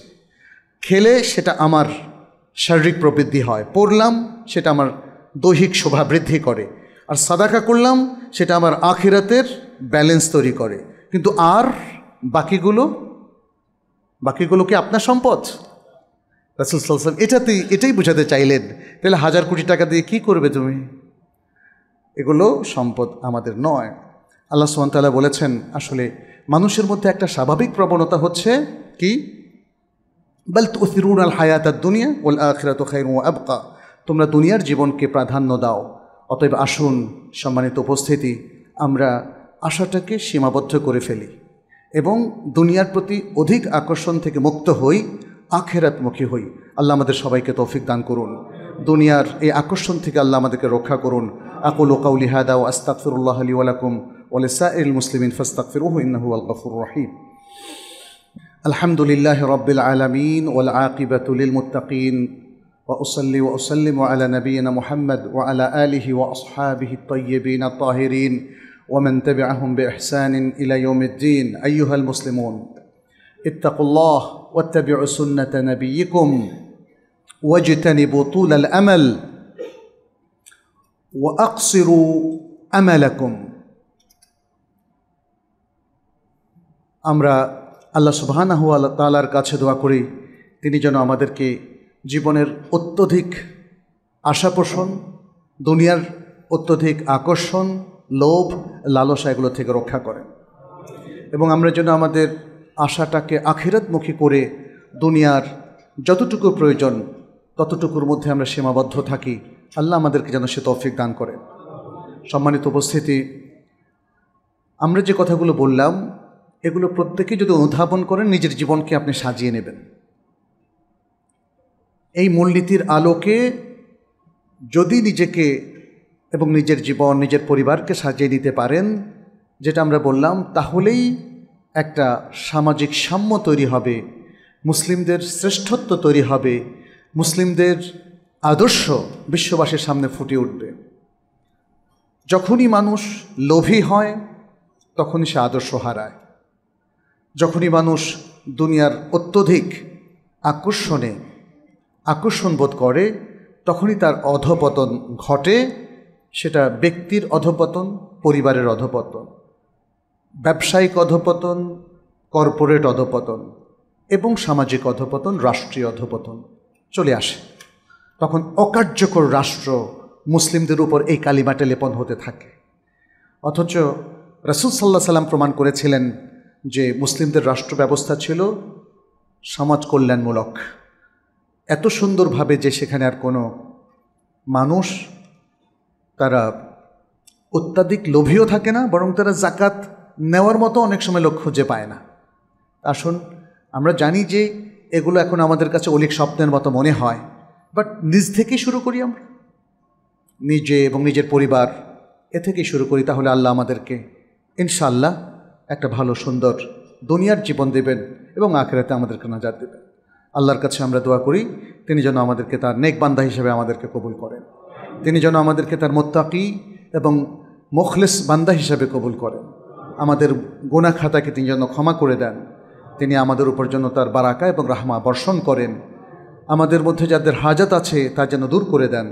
খেলে সেটা আমার শারীরিক প্রবৃদ্ধি হয় পড়লাম সেটা আমার দৈহিক শোভা বৃদ্ধি করে আর সাদাকা করলাম সেটা আমার আখিরাতের ব্যালেন্স তৈরি করে কিন্তু আর বাকিগুলো বাকিগুলো কি আপনার সম্পদ রাসুল সাল্লাম এটাতেই এটাই বোঝাতে চাইলেন তাহলে হাজার কোটি টাকা দিয়ে কি করবে তুমি এগুলো সম্পদ আমাদের নয় আল্লাহ সুমতাল্লাহ বলেছেন আসলে মানুষের মধ্যে একটা স্বাভাবিক প্রবণতা হচ্ছে কি বল তুসিরুন আল হায়াত দুনিয়া ওল আখিরাত খাইন ও আবকা তোমরা দুনিয়ার জীবনকে প্রাধান্য দাও অতএব আসুন সম্মানিত উপস্থিতি আমরা আশাটাকে সীমাবদ্ধ করে ফেলি এবং দুনিয়ার প্রতি অধিক আকর্ষণ থেকে মুক্ত হই আখেরাতমুখী হই আল্লাহ আমাদের সবাইকে তৌফিক দান করুন দুনিয়ার এই আকর্ষণ থেকে আল্লাহ আমাদেরকে রক্ষা করুন আকুল কাউলি হায়দা ও আস্তাকফিরুল্লাহ আলী ওয়ালাকুম ওলিসা ইল ইনফাস্তাকফির ওহ ইন্নাহু আল গফুর রহিম الحمد لله رب العالمين والعاقبه للمتقين واصلي واسلم على نبينا محمد وعلى اله واصحابه الطيبين الطاهرين ومن تبعهم باحسان الى يوم الدين ايها المسلمون اتقوا الله واتبعوا سنه نبيكم واجتنبوا طول الامل واقصروا املكم أمر আল্লাহ সুবাহানা আল্লাহ তালার কাছে দোয়া করি তিনি যেন আমাদেরকে জীবনের অত্যধিক আশা পোষণ দুনিয়ার অত্যধিক আকর্ষণ লোভ লালসা এগুলো থেকে রক্ষা করেন এবং আমরা যেন আমাদের আশাটাকে আখিরাতমুখী করে দুনিয়ার যতটুকু প্রয়োজন ততটুকুর মধ্যে আমরা সীমাবদ্ধ থাকি আল্লাহ আমাদেরকে যেন সে তৌফিক দান করে সম্মানিত উপস্থিতি আমরা যে কথাগুলো বললাম এগুলো প্রত্যেকেই যদি অনুধাবন করেন নিজের জীবনকে আপনি সাজিয়ে নেবেন এই মূলনীতির আলোকে যদি নিজেকে এবং নিজের জীবন নিজের পরিবারকে সাজিয়ে নিতে পারেন যেটা আমরা বললাম তাহলেই একটা সামাজিক সাম্য তৈরি হবে মুসলিমদের শ্রেষ্ঠত্ব তৈরি হবে মুসলিমদের আদর্শ বিশ্ববাসীর সামনে ফুটে উঠবে যখনই মানুষ লোভী হয় তখনই সে আদর্শ হারায় যখনই মানুষ দুনিয়ার অত্যধিক আকর্ষণে আকর্ষণ বোধ করে তখনই তার অধপতন ঘটে সেটা ব্যক্তির অধপতন পরিবারের অধপতন ব্যবসায়িক অধপতন কর্পোরেট অধপতন এবং সামাজিক অধপতন রাষ্ট্রীয় অধপতন চলে আসে তখন অকার্যকর রাষ্ট্র মুসলিমদের উপর এই কালিমাটে লেপন হতে থাকে অথচ রসুল সাল্লাহ সাল্লাম প্রমাণ করেছিলেন যে মুসলিমদের রাষ্ট্র ব্যবস্থা ছিল সমাজ কল্যাণমূলক এত সুন্দরভাবে যে সেখানে আর কোনো মানুষ তারা অত্যাধিক লোভীও থাকে না বরং তারা জাকাত নেওয়ার মতো অনেক সময় লোক খুঁজে পায় না আসুন আমরা জানি যে এগুলো এখন আমাদের কাছে অলিক স্বপ্নের মতো মনে হয় বাট নিজ থেকেই শুরু করি আমরা নিজে এবং নিজের পরিবার এ থেকেই শুরু করি তাহলে আল্লাহ আমাদেরকে ইনশাল্লাহ একটা ভালো সুন্দর দুনিয়ার জীবন দেবেন এবং আখেরাতে আমাদেরকে নাজার দেবেন আল্লাহর কাছে আমরা দোয়া করি তিনি যেন আমাদেরকে তার নেকবান্ধা হিসেবে আমাদেরকে কবুল করেন তিনি যেন আমাদেরকে তার মোত্তাকি এবং মুখলেস বান্দা হিসাবে কবুল করেন আমাদের গোনা খাতাকে তিনি যেন ক্ষমা করে দেন তিনি আমাদের উপর যেন তার বারাকা এবং রাহমা বর্ষণ করেন আমাদের মধ্যে যাদের হাজাত আছে তা যেন দূর করে দেন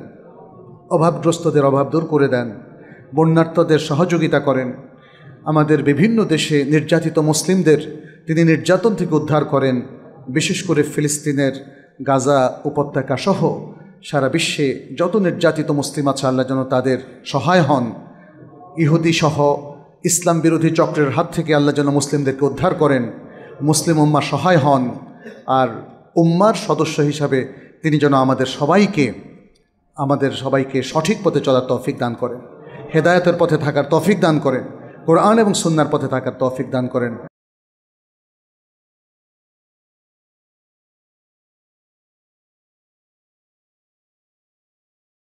অভাবগ্রস্তদের অভাব দূর করে দেন বন্যার্থদের সহযোগিতা করেন আমাদের বিভিন্ন দেশে নির্যাতিত মুসলিমদের তিনি নির্যাতন থেকে উদ্ধার করেন বিশেষ করে ফিলিস্তিনের গাজা উপত্যকা সহ সারা বিশ্বে যত নির্যাতিত মুসলিম আছে আল্লাহ যেন তাদের সহায় হন ইহুদি সহ ইসলাম বিরোধী চক্রের হাত থেকে আল্লাহ যেন মুসলিমদেরকে উদ্ধার করেন মুসলিম উম্মা সহায় হন আর উম্মার সদস্য হিসাবে তিনি যেন আমাদের সবাইকে আমাদের সবাইকে সঠিক পথে চলার তৌফিক দান করেন হেদায়তের পথে থাকার তৌফিক দান করেন কোরআন এবং সন্ন্যার পথে থাকার তৌফিক দান করেন